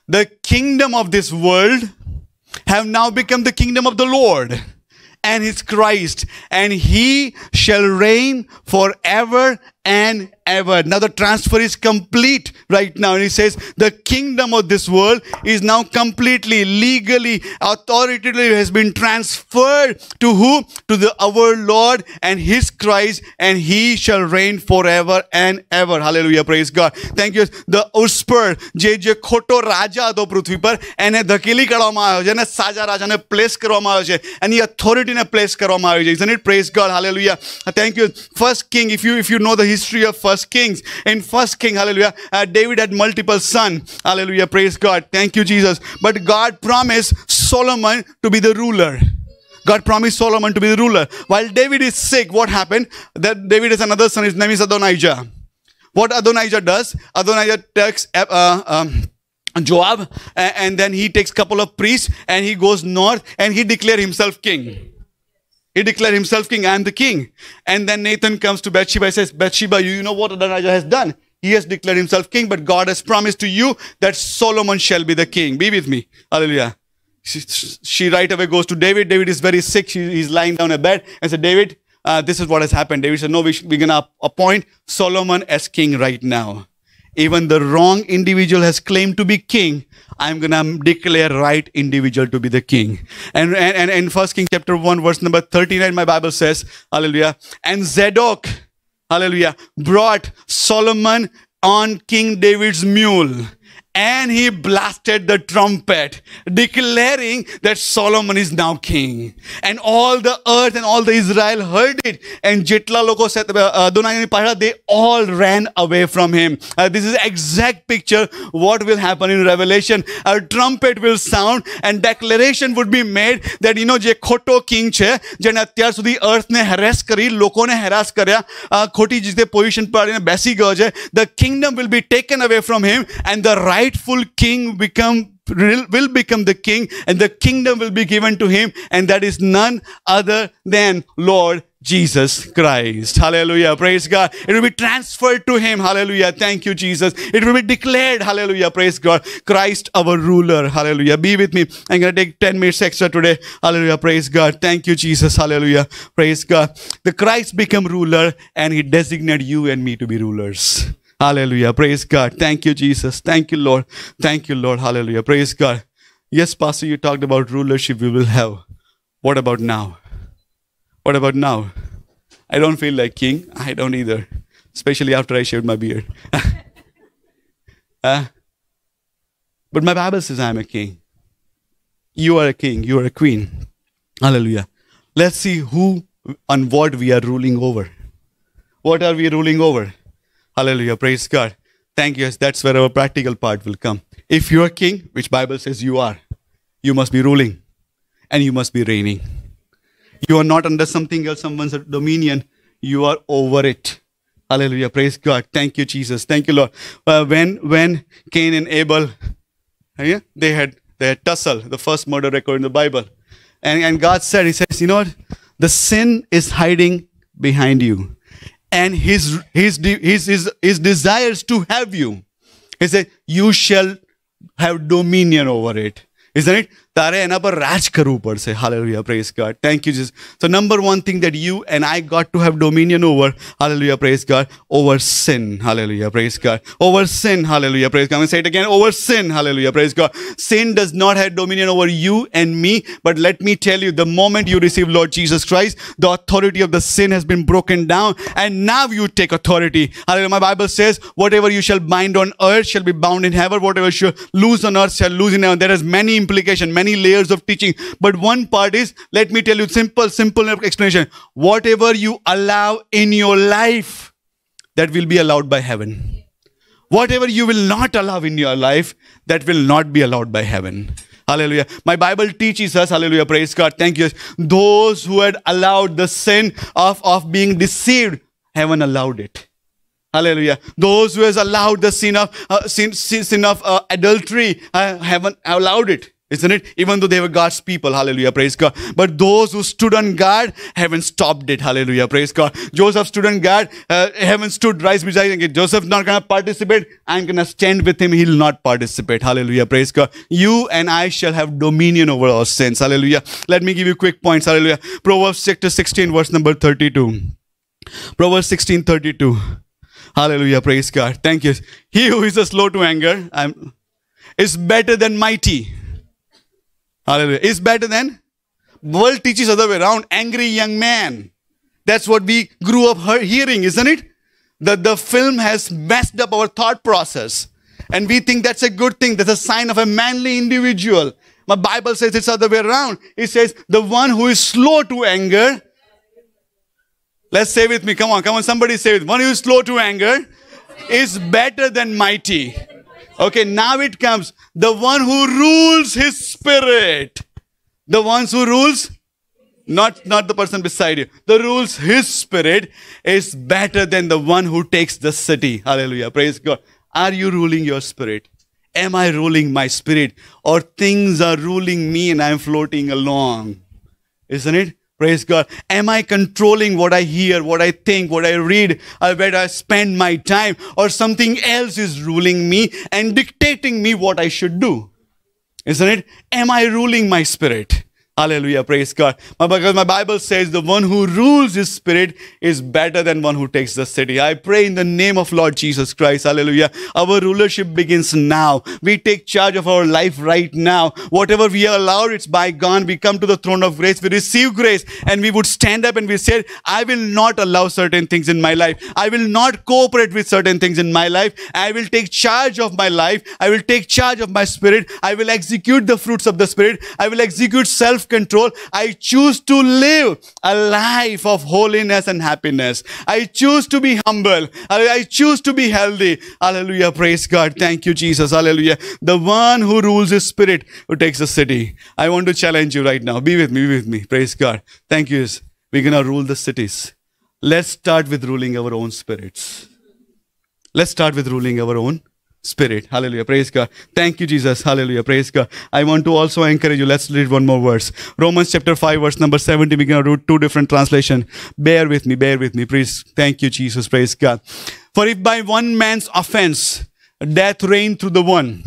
The kingdom of this world have now become the kingdom of the Lord and his Christ, and he shall reign forever and ever. Now the transfer is complete right now. And he says the kingdom of this world is now completely, legally, authoritatively has been transferred to who? To the our Lord and his Christ and he shall reign forever and ever. Hallelujah. Praise God. Thank you. The usper, je je khoto raja do prithvi par, ene dhakili kadao maa jana ene saja raja ne place karo maa hoja, ene authority ne place karo maa hoja. Isn't it? Praise God. Hallelujah. Thank you. First king, if you, if you know that he's history of First Kings. In First King, hallelujah, uh, David had multiple son. Hallelujah, praise God. Thank you, Jesus. But God promised Solomon to be the ruler. God promised Solomon to be the ruler. While David is sick, what happened? That David has another son. His name is Adonijah. What Adonijah does? Adonijah takes uh, um, Joab, and then he takes couple of priests, and he goes north, and he declares himself king. He declared himself king, I am the king. And then Nathan comes to Bathsheba and says, Bathsheba, you know what Adonijah has done? He has declared himself king, but God has promised to you that Solomon shall be the king. Be with me. Hallelujah. She, she right away goes to David. David is very sick. She, he's lying down a bed and said, David, uh, this is what has happened. David said, no, we should, we're going to appoint Solomon as king right now even the wrong individual has claimed to be king, I'm going to declare right individual to be the king. And, and, and in King chapter 1, verse number 39, my Bible says, hallelujah, and Zadok, hallelujah, brought Solomon on King David's mule and he blasted the trumpet, declaring that Solomon is now king. And all the earth and all the Israel heard it. And jitla logo said, uh, they all ran away from him. Uh, this is exact picture what will happen in Revelation. A trumpet will sound and declaration would be made that, you know, જે ખોટો king છે sudhi earth ne harass kari, કરી ne harass કર્યા uh, khoti રીતે position પર basi ગયો The kingdom will be taken away from him, and the right rightful king become will become the king and the kingdom will be given to him and that is none other than lord jesus christ hallelujah praise god it will be transferred to him hallelujah thank you jesus it will be declared hallelujah praise god christ our ruler hallelujah be with me i'm gonna take 10 minutes extra today hallelujah praise god thank you jesus hallelujah praise god the christ become ruler and he designated you and me to be rulers Hallelujah. Praise God. Thank you, Jesus. Thank you, Lord. Thank you, Lord. Hallelujah. Praise God. Yes, Pastor, you talked about rulership we will have. What about now? What about now? I don't feel like king. I don't either. Especially after I shaved my beard. uh, but my Bible says I'm a king. You are a king. You are a queen. Hallelujah. Let's see who and what we are ruling over. What are we ruling over? Hallelujah. Praise God. Thank you. Yes, that's where our practical part will come. If you are king, which Bible says you are, you must be ruling and you must be reigning. You are not under something else, someone's dominion. You are over it. Hallelujah. Praise God. Thank you, Jesus. Thank you, Lord. Uh, when when Cain and Abel, uh, yeah, they had they had tussle, the first murder record in the Bible. And, and God said, He says, you know what? The sin is hiding behind you and his, his, his, his, his desires to have you. He said, You shall have dominion over it. Isn't it? તારે એના પર રાજ કરવું પડશે hallelujah praise God thank you Jesus so number one thing that you and I got to have dominion over hallelujah praise God over sin hallelujah praise God over sin hallelujah praise God say it again over sin hallelujah praise god sin does not have dominion over you and me but let me tell you the moment you receive lord jesus christ the authority of the sin has been broken down and now you take authority hallelujah my bible says whatever you shall bind on earth shall be bound in heaven whatever you shall loose on earth shall loose in heaven there is many implication many layers of teaching. But one part is, let me tell you, simple, simple explanation. Whatever you allow in your life, that will be allowed by heaven. Whatever you will not allow in your life, that will not be allowed by heaven. Hallelujah. My Bible teaches us, hallelujah, praise God. Thank you. Those who had allowed the sin of, of being deceived, heaven allowed it. Hallelujah. Those who has allowed the sin of, uh, sin, sin, sin of uh, adultery, uh, heaven allowed it. Isn't it? Even though they were God's people. Hallelujah. Praise God. But those who stood on guard haven't stopped it. Hallelujah. Praise God. Joseph stood on guard. Uh, haven't stood. Rise beside him. Joseph not going to participate. I'm going to stand with him. He'll not participate. Hallelujah. Praise God. You and I shall have dominion over our sins. Hallelujah. Let me give you quick points. Hallelujah. Proverbs chapter 16 verse number 32. Proverbs 16 32. Hallelujah. Praise God. Thank you. He who is slow to anger I'm, is better than mighty Hallelujah. Is better than? World teaches other way around. Angry young man. That's what we grew up hearing, isn't it? That the film has messed up our thought process. And we think that's a good thing. That's a sign of a manly individual. My Bible says it's other way around. It says the one who is slow to anger. Let's say with me. Come on, come on. Somebody say it. One who is slow to anger is better than mighty. Okay, now it comes. The one who rules his spirit. The ones who rules, not, not the person beside you. The rules his spirit is better than the one who takes the city. Hallelujah. Praise God. Are you ruling your spirit? Am I ruling my spirit? Or things are ruling me and I'm floating along? Isn't it? Praise God. Am I controlling what I hear, what I think, what I read, uh, where I spend my time, or something else is ruling me and dictating me what I should do? Isn't it? Am I ruling my spirit? Hallelujah. Praise God. Because my Bible says the one who rules his spirit is better than one who takes the city. I pray in the name of Lord Jesus Christ. Hallelujah. Our rulership begins now. We take charge of our life right now. Whatever we are allowed, it's bygone. We come to the throne of grace. We receive grace and we would stand up and we say, I will not allow certain things in my life. I will not cooperate with certain things in my life. I will take charge of my life. I will take charge of my spirit. I will execute the fruits of the spirit. I will execute self control. I choose to live a life of holiness and happiness. I choose to be humble. I choose to be healthy. Hallelujah. Praise God. Thank you, Jesus. Hallelujah. The one who rules his spirit who takes the city. I want to challenge you right now. Be with me. Be with me. Praise God. Thank you. We're going to rule the cities. Let's start with ruling our own spirits. Let's start with ruling our own Spirit. Hallelujah. Praise God. Thank you, Jesus. Hallelujah. Praise God. I want to also encourage you. Let's read one more verse. Romans chapter 5, verse number 70. We're going to do two different translation. Bear with me. Bear with me. Please. Thank you, Jesus. Praise God. For if by one man's offense death reigned through the one,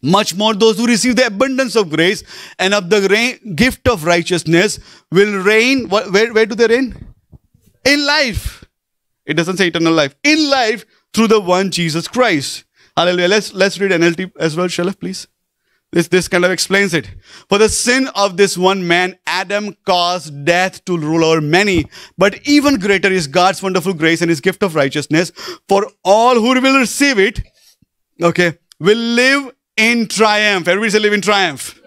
much more those who receive the abundance of grace and of the gift of righteousness will reign. Where, where do they reign? In life. It doesn't say eternal life. In life through the one Jesus Christ. Hallelujah. Let's, let's read NLT as well, Shalaf, please. This, this kind of explains it. For the sin of this one man, Adam, caused death to rule over many. But even greater is God's wonderful grace and his gift of righteousness. For all who will receive it, okay, will live in triumph. Everybody say Live in triumph.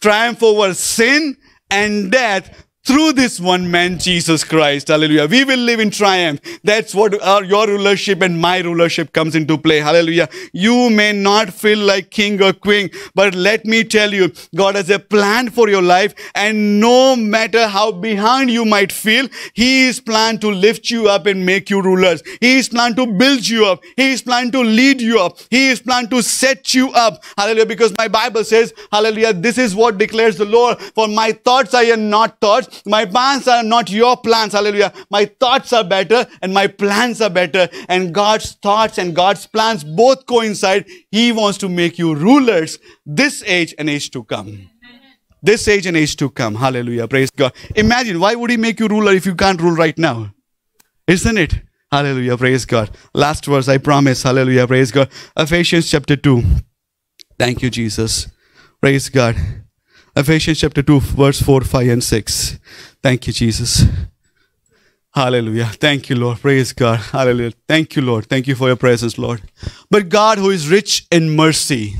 triumph over sin and death through this one man, Jesus Christ. Hallelujah. We will live in triumph. That's what our, your rulership and my rulership comes into play. Hallelujah. You may not feel like king or queen, but let me tell you, God has a plan for your life. And no matter how behind you might feel, He is planned to lift you up and make you rulers. He is planned to build you up. He is planned to lead you up. He is planned to set you up. Hallelujah. Because my Bible says, Hallelujah, this is what declares the Lord. For my thoughts are not thoughts my plans are not your plans. Hallelujah. My thoughts are better and my plans are better. And God's thoughts and God's plans both coincide. He wants to make you rulers this age and age to come. This age and age to come. Hallelujah. Praise God. Imagine why would He make you ruler if you can't rule right now? Isn't it? Hallelujah. Praise God. Last verse, I promise. Hallelujah. Praise God. Ephesians chapter 2. Thank you, Jesus. Praise God. Ephesians chapter 2, verse 4, 5, and 6. Thank you, Jesus. Hallelujah. Thank you, Lord. Praise God. Hallelujah. Thank you, Lord. Thank you for your presence, Lord. But God, who is rich in mercy,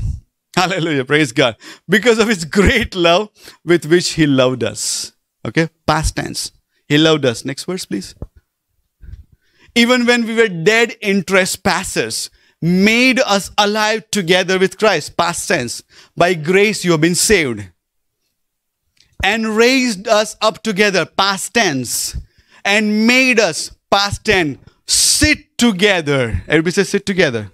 hallelujah. Praise God. Because of his great love with which he loved us. Okay? Past tense. He loved us. Next verse, please. Even when we were dead in trespasses, made us alive together with Christ. Past tense. By grace you have been saved and raised us up together, past tense, and made us, past tense, sit together. Everybody say, sit together.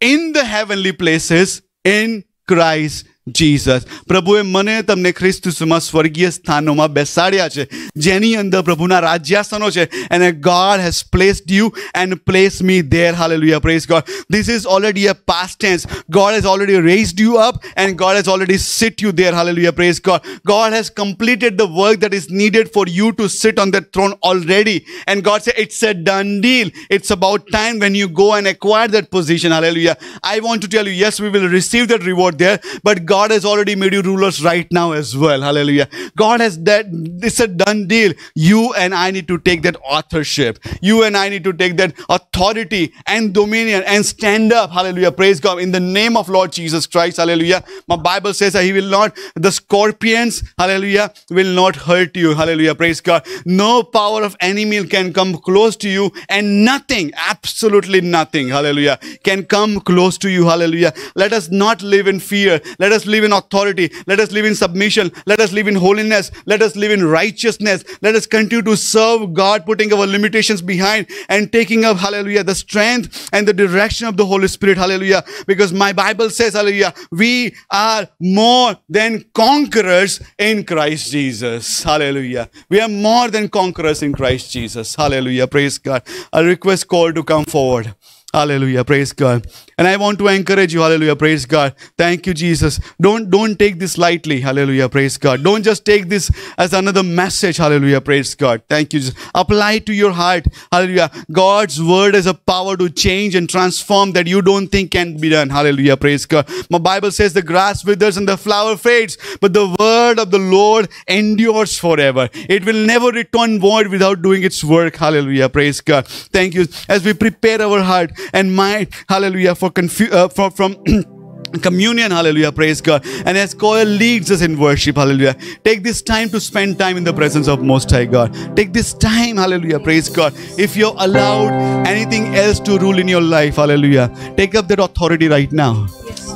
In the heavenly places in Christ Jesus પ્રભુએ મને તમને ખ્રિસ્તુમાં સ્વર્ગીય સ્થાનોમાં બેસાડ્યા છે જેની અંદર પ્રભુના રાજ્યાસનો છે એને God has placed you and place me there hallelujah praise God this is already a past tense God has already raised you up and God has already sit you there hallelujah praise God God has completed the work that is needed for you to sit on the throne already and God say it's a done deal it's about time when you go and acquire that position hallelujah I want to tell you yes we will receive that reward there but God God has already made you rulers right now as well. Hallelujah. God has that. It's a done deal. You and I need to take that authorship. You and I need to take that authority and dominion and stand up. Hallelujah. Praise God. In the name of Lord Jesus Christ. Hallelujah. My Bible says that he will not, the scorpions, hallelujah, will not hurt you. Hallelujah. Praise God. No power of any enemy can come close to you and nothing, absolutely nothing. Hallelujah. Can come close to you. Hallelujah. Let us not live in fear. Let us us live in authority. Let us live in submission. Let us live in holiness. Let us live in righteousness. Let us continue to serve God, putting our limitations behind and taking up, hallelujah, the strength and the direction of the Holy Spirit, hallelujah. Because my Bible says, hallelujah, we are more than conquerors in Christ Jesus. Hallelujah. We are more than conquerors in Christ Jesus. Hallelujah. Praise God. I request call to come forward. Hallelujah. Praise God. And I want to encourage you, hallelujah, praise God. Thank you, Jesus. Don't, don't take this lightly, hallelujah, praise God. Don't just take this as another message, hallelujah, praise God. Thank you, Jesus. Apply it to your heart, hallelujah. God's word is a power to change and transform that you don't think can be done, hallelujah, praise God. My Bible says the grass withers and the flower fades, but the word of the Lord endures forever. It will never return void without doing its work, hallelujah, praise God. Thank you. As we prepare our heart and mind, hallelujah, for for confu- uh, from communion hallelujah praise god and as choir leads us in worship hallelujah take this time to spend time in the presence of most high god take this time hallelujah praise god if you're allowed anything else to rule in your life hallelujah take up that authority right now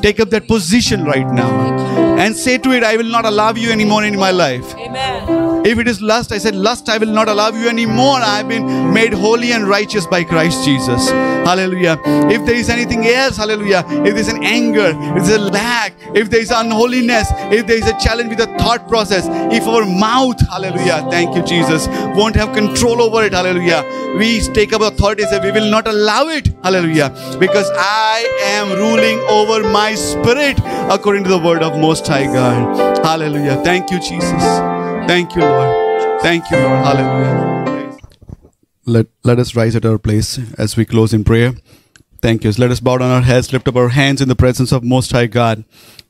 take up that position right now and say to it i will not allow you anymore in my life amen if it is lust, I said, Lust, I will not allow you anymore. I have been made holy and righteous by Christ Jesus. Hallelujah. If there is anything else, hallelujah. If there's an anger, if there's a lack, if there is unholiness, if there is a challenge with the thought process, if our mouth, hallelujah, thank you, Jesus, won't have control over it, hallelujah. We take up authority and we will not allow it, hallelujah, because I am ruling over my spirit according to the word of Most High God. Hallelujah. Thank you, Jesus. Thank you, Lord. Thank you, Lord. Hallelujah. Let, let us rise at our place as we close in prayer. Thank you. Let us bow down our heads, lift up our hands in the presence of Most High God.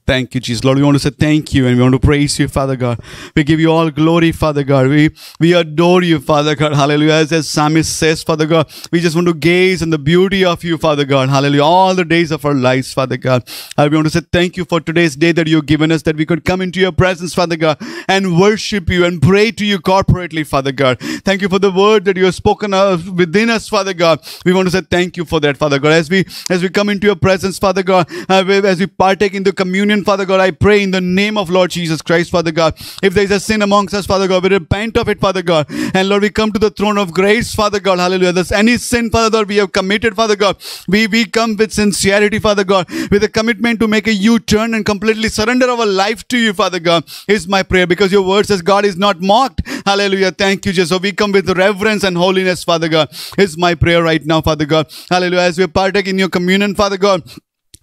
Thank you, Jesus. Lord, we want to say thank you and we want to praise you, Father God. We give you all glory, Father God. We, we adore you, Father God. Hallelujah. As, as Psalmist says, Father God, we just want to gaze on the beauty of you, Father God. Hallelujah. All the days of our lives, Father God. I want to say thank you for today's day that you've given us that we could come into your presence, Father God, and worship you and pray to you corporately, Father God. Thank you for the word that you have spoken of within us, Father God. We want to say thank you for that, Father God. As we, as we come into your presence, Father God, uh, as we partake in the communion, union, Father God. I pray in the name of Lord Jesus Christ, Father God. If there is a sin amongst us, Father God, we repent of it, Father God. And Lord, we come to the throne of grace, Father God. Hallelujah. There's any sin, Father God, we have committed, Father God. We, we come with sincerity, Father God, with a commitment to make a U turn and completely surrender our life to you, Father God, is my prayer because your word says God is not mocked. Hallelujah. Thank you, Jesus. So we come with reverence and holiness, Father God, is my prayer right now, Father God. Hallelujah. As we partake in your communion, Father God.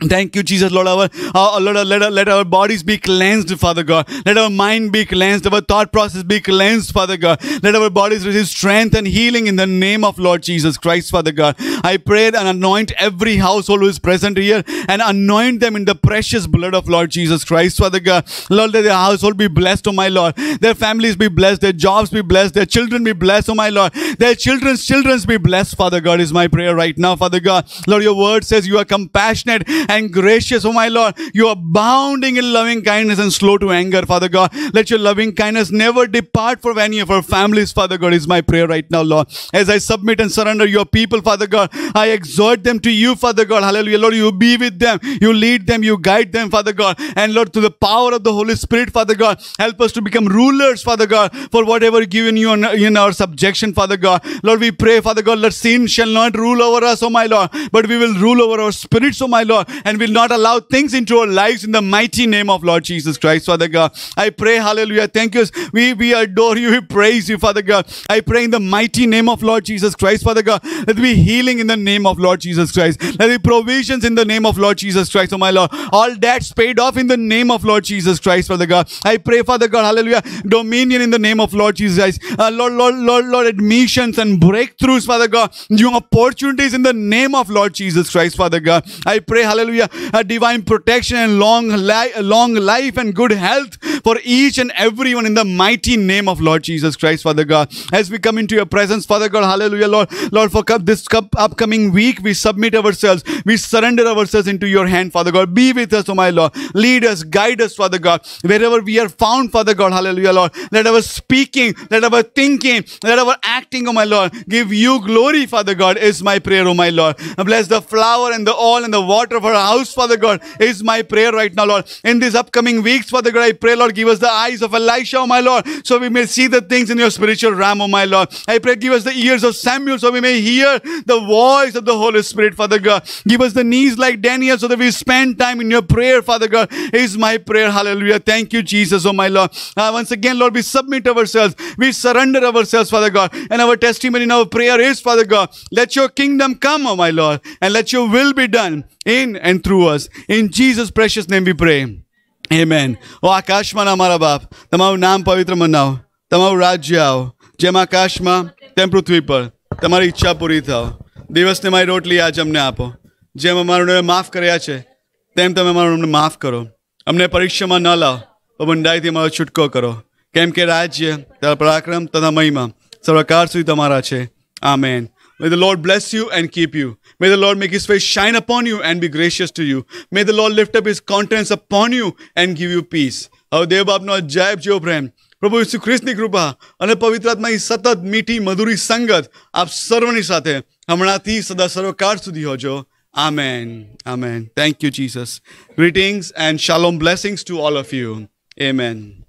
Thank you, Jesus, Lord. Our, uh, Lord, uh, let our, uh, let our bodies be cleansed, Father God. Let our mind be cleansed. Our thought process be cleansed, Father God. Let our bodies receive strength and healing in the name of Lord Jesus Christ, Father God. I pray and anoint every household who is present here and anoint them in the precious blood of Lord Jesus Christ, Father God. Lord, let their household be blessed, oh my Lord. Their families be blessed. Their jobs be blessed. Their children be blessed, oh my Lord. Their children's children's be blessed, Father God, is my prayer right now, Father God. Lord, your word says you are compassionate and gracious, oh my Lord. You are abounding in loving kindness and slow to anger, Father God. Let your loving kindness never depart from any of our families, Father God, is my prayer right now, Lord. As I submit and surrender your people, Father God, I exhort them to you, Father God. Hallelujah, Lord. You be with them. You lead them. You guide them, Father God. And Lord, through the power of the Holy Spirit, Father God, help us to become rulers, Father God, for whatever given you in our subjection, Father God. Lord, we pray, Father God, let sin shall not rule over us, oh my Lord, but we will rule over our spirits, oh my Lord, and will not allow things into our lives in the mighty name of Lord Jesus Christ, Father God. I pray, hallelujah. Thank you. We, we adore you. We praise you, Father God. I pray in the mighty name of Lord Jesus Christ, Father God. Let there be healing in the name of Lord Jesus Christ. Let there be provisions in the name of Lord Jesus Christ, oh my Lord. All debts paid off in the name of Lord Jesus Christ, Father God. I pray, Father God, hallelujah. Dominion in the name of Lord Jesus Christ. Uh, Lord, Lord, Lord, Lord, admissions and breakthroughs, Father God. New opportunities in the name of Lord Jesus Christ, Father God. I pray, hallelujah hallelujah, a divine protection and long, li- long life and good health for each and everyone in the mighty name of Lord Jesus Christ, Father God. As we come into your presence, Father God, hallelujah, Lord, Lord, for this upcoming week, we submit ourselves, we surrender ourselves into your hand, Father God. Be with us, O oh my Lord. Lead us, guide us, Father God. Wherever we are found, Father God, hallelujah, Lord. Let our speaking, let our thinking, let our acting, O oh my Lord, give you glory, Father God, is my prayer, O oh my Lord. Bless the flower and the oil and the water of her house, Father God, is my prayer right now, Lord. In these upcoming weeks, Father God, I pray, Lord, give us the eyes of Elisha, oh my Lord, so we may see the things in your spiritual realm, oh my Lord. I pray, give us the ears of Samuel, so we may hear the voice of the Holy Spirit, Father God. Give us the knees like Daniel, so that we spend time in your prayer, Father God, is my prayer. Hallelujah. Thank you, Jesus, oh my Lord. Uh, once again, Lord, we submit ourselves, we surrender ourselves, Father God, and our testimony in our prayer is, Father God, let your kingdom come, oh my Lord, and let your will be done in and through us. In Jesus' precious name we pray. Amen. ઓ આકાશમાંના મારા બાપ તમારું નામ પવિત્ર મનાવ તમારું રાજ્ય આવો જેમ આકાશમાં તેમ પૃથ્વી પર તમારી ઈચ્છા પૂરી થાવ દિવસને મારી રોટલી આજ અમને આપો જેમ અમારું માફ કર્યા છે તેમ તમે અમારું અમને માફ કરો અમને પરીક્ષામાં ન લાવ તો બંડાઈથી અમારો છૂટકો કરો કેમ કે રાજ્ય તારા પરાક્રમ તથા મહિમા સર્વકાર સુધી તમારા છે amen May the Lord bless you and keep you. May the Lord make his face shine upon you and be gracious to you. May the Lord lift up his countenance upon you and give you peace. હવે દેવ બાપનો અજાયબ Prabhu પ્રેમ પ્રભુ ઈસુ ane કૃપા અને પવિત્રાત્માની miti મીઠી મધુરી સંગત આપ સર્વની સાથે હમણાંથી સદા સર્વકાળ સુધી હોજો amen amen thank you Jesus greetings and shalom blessings to all of you. Amen.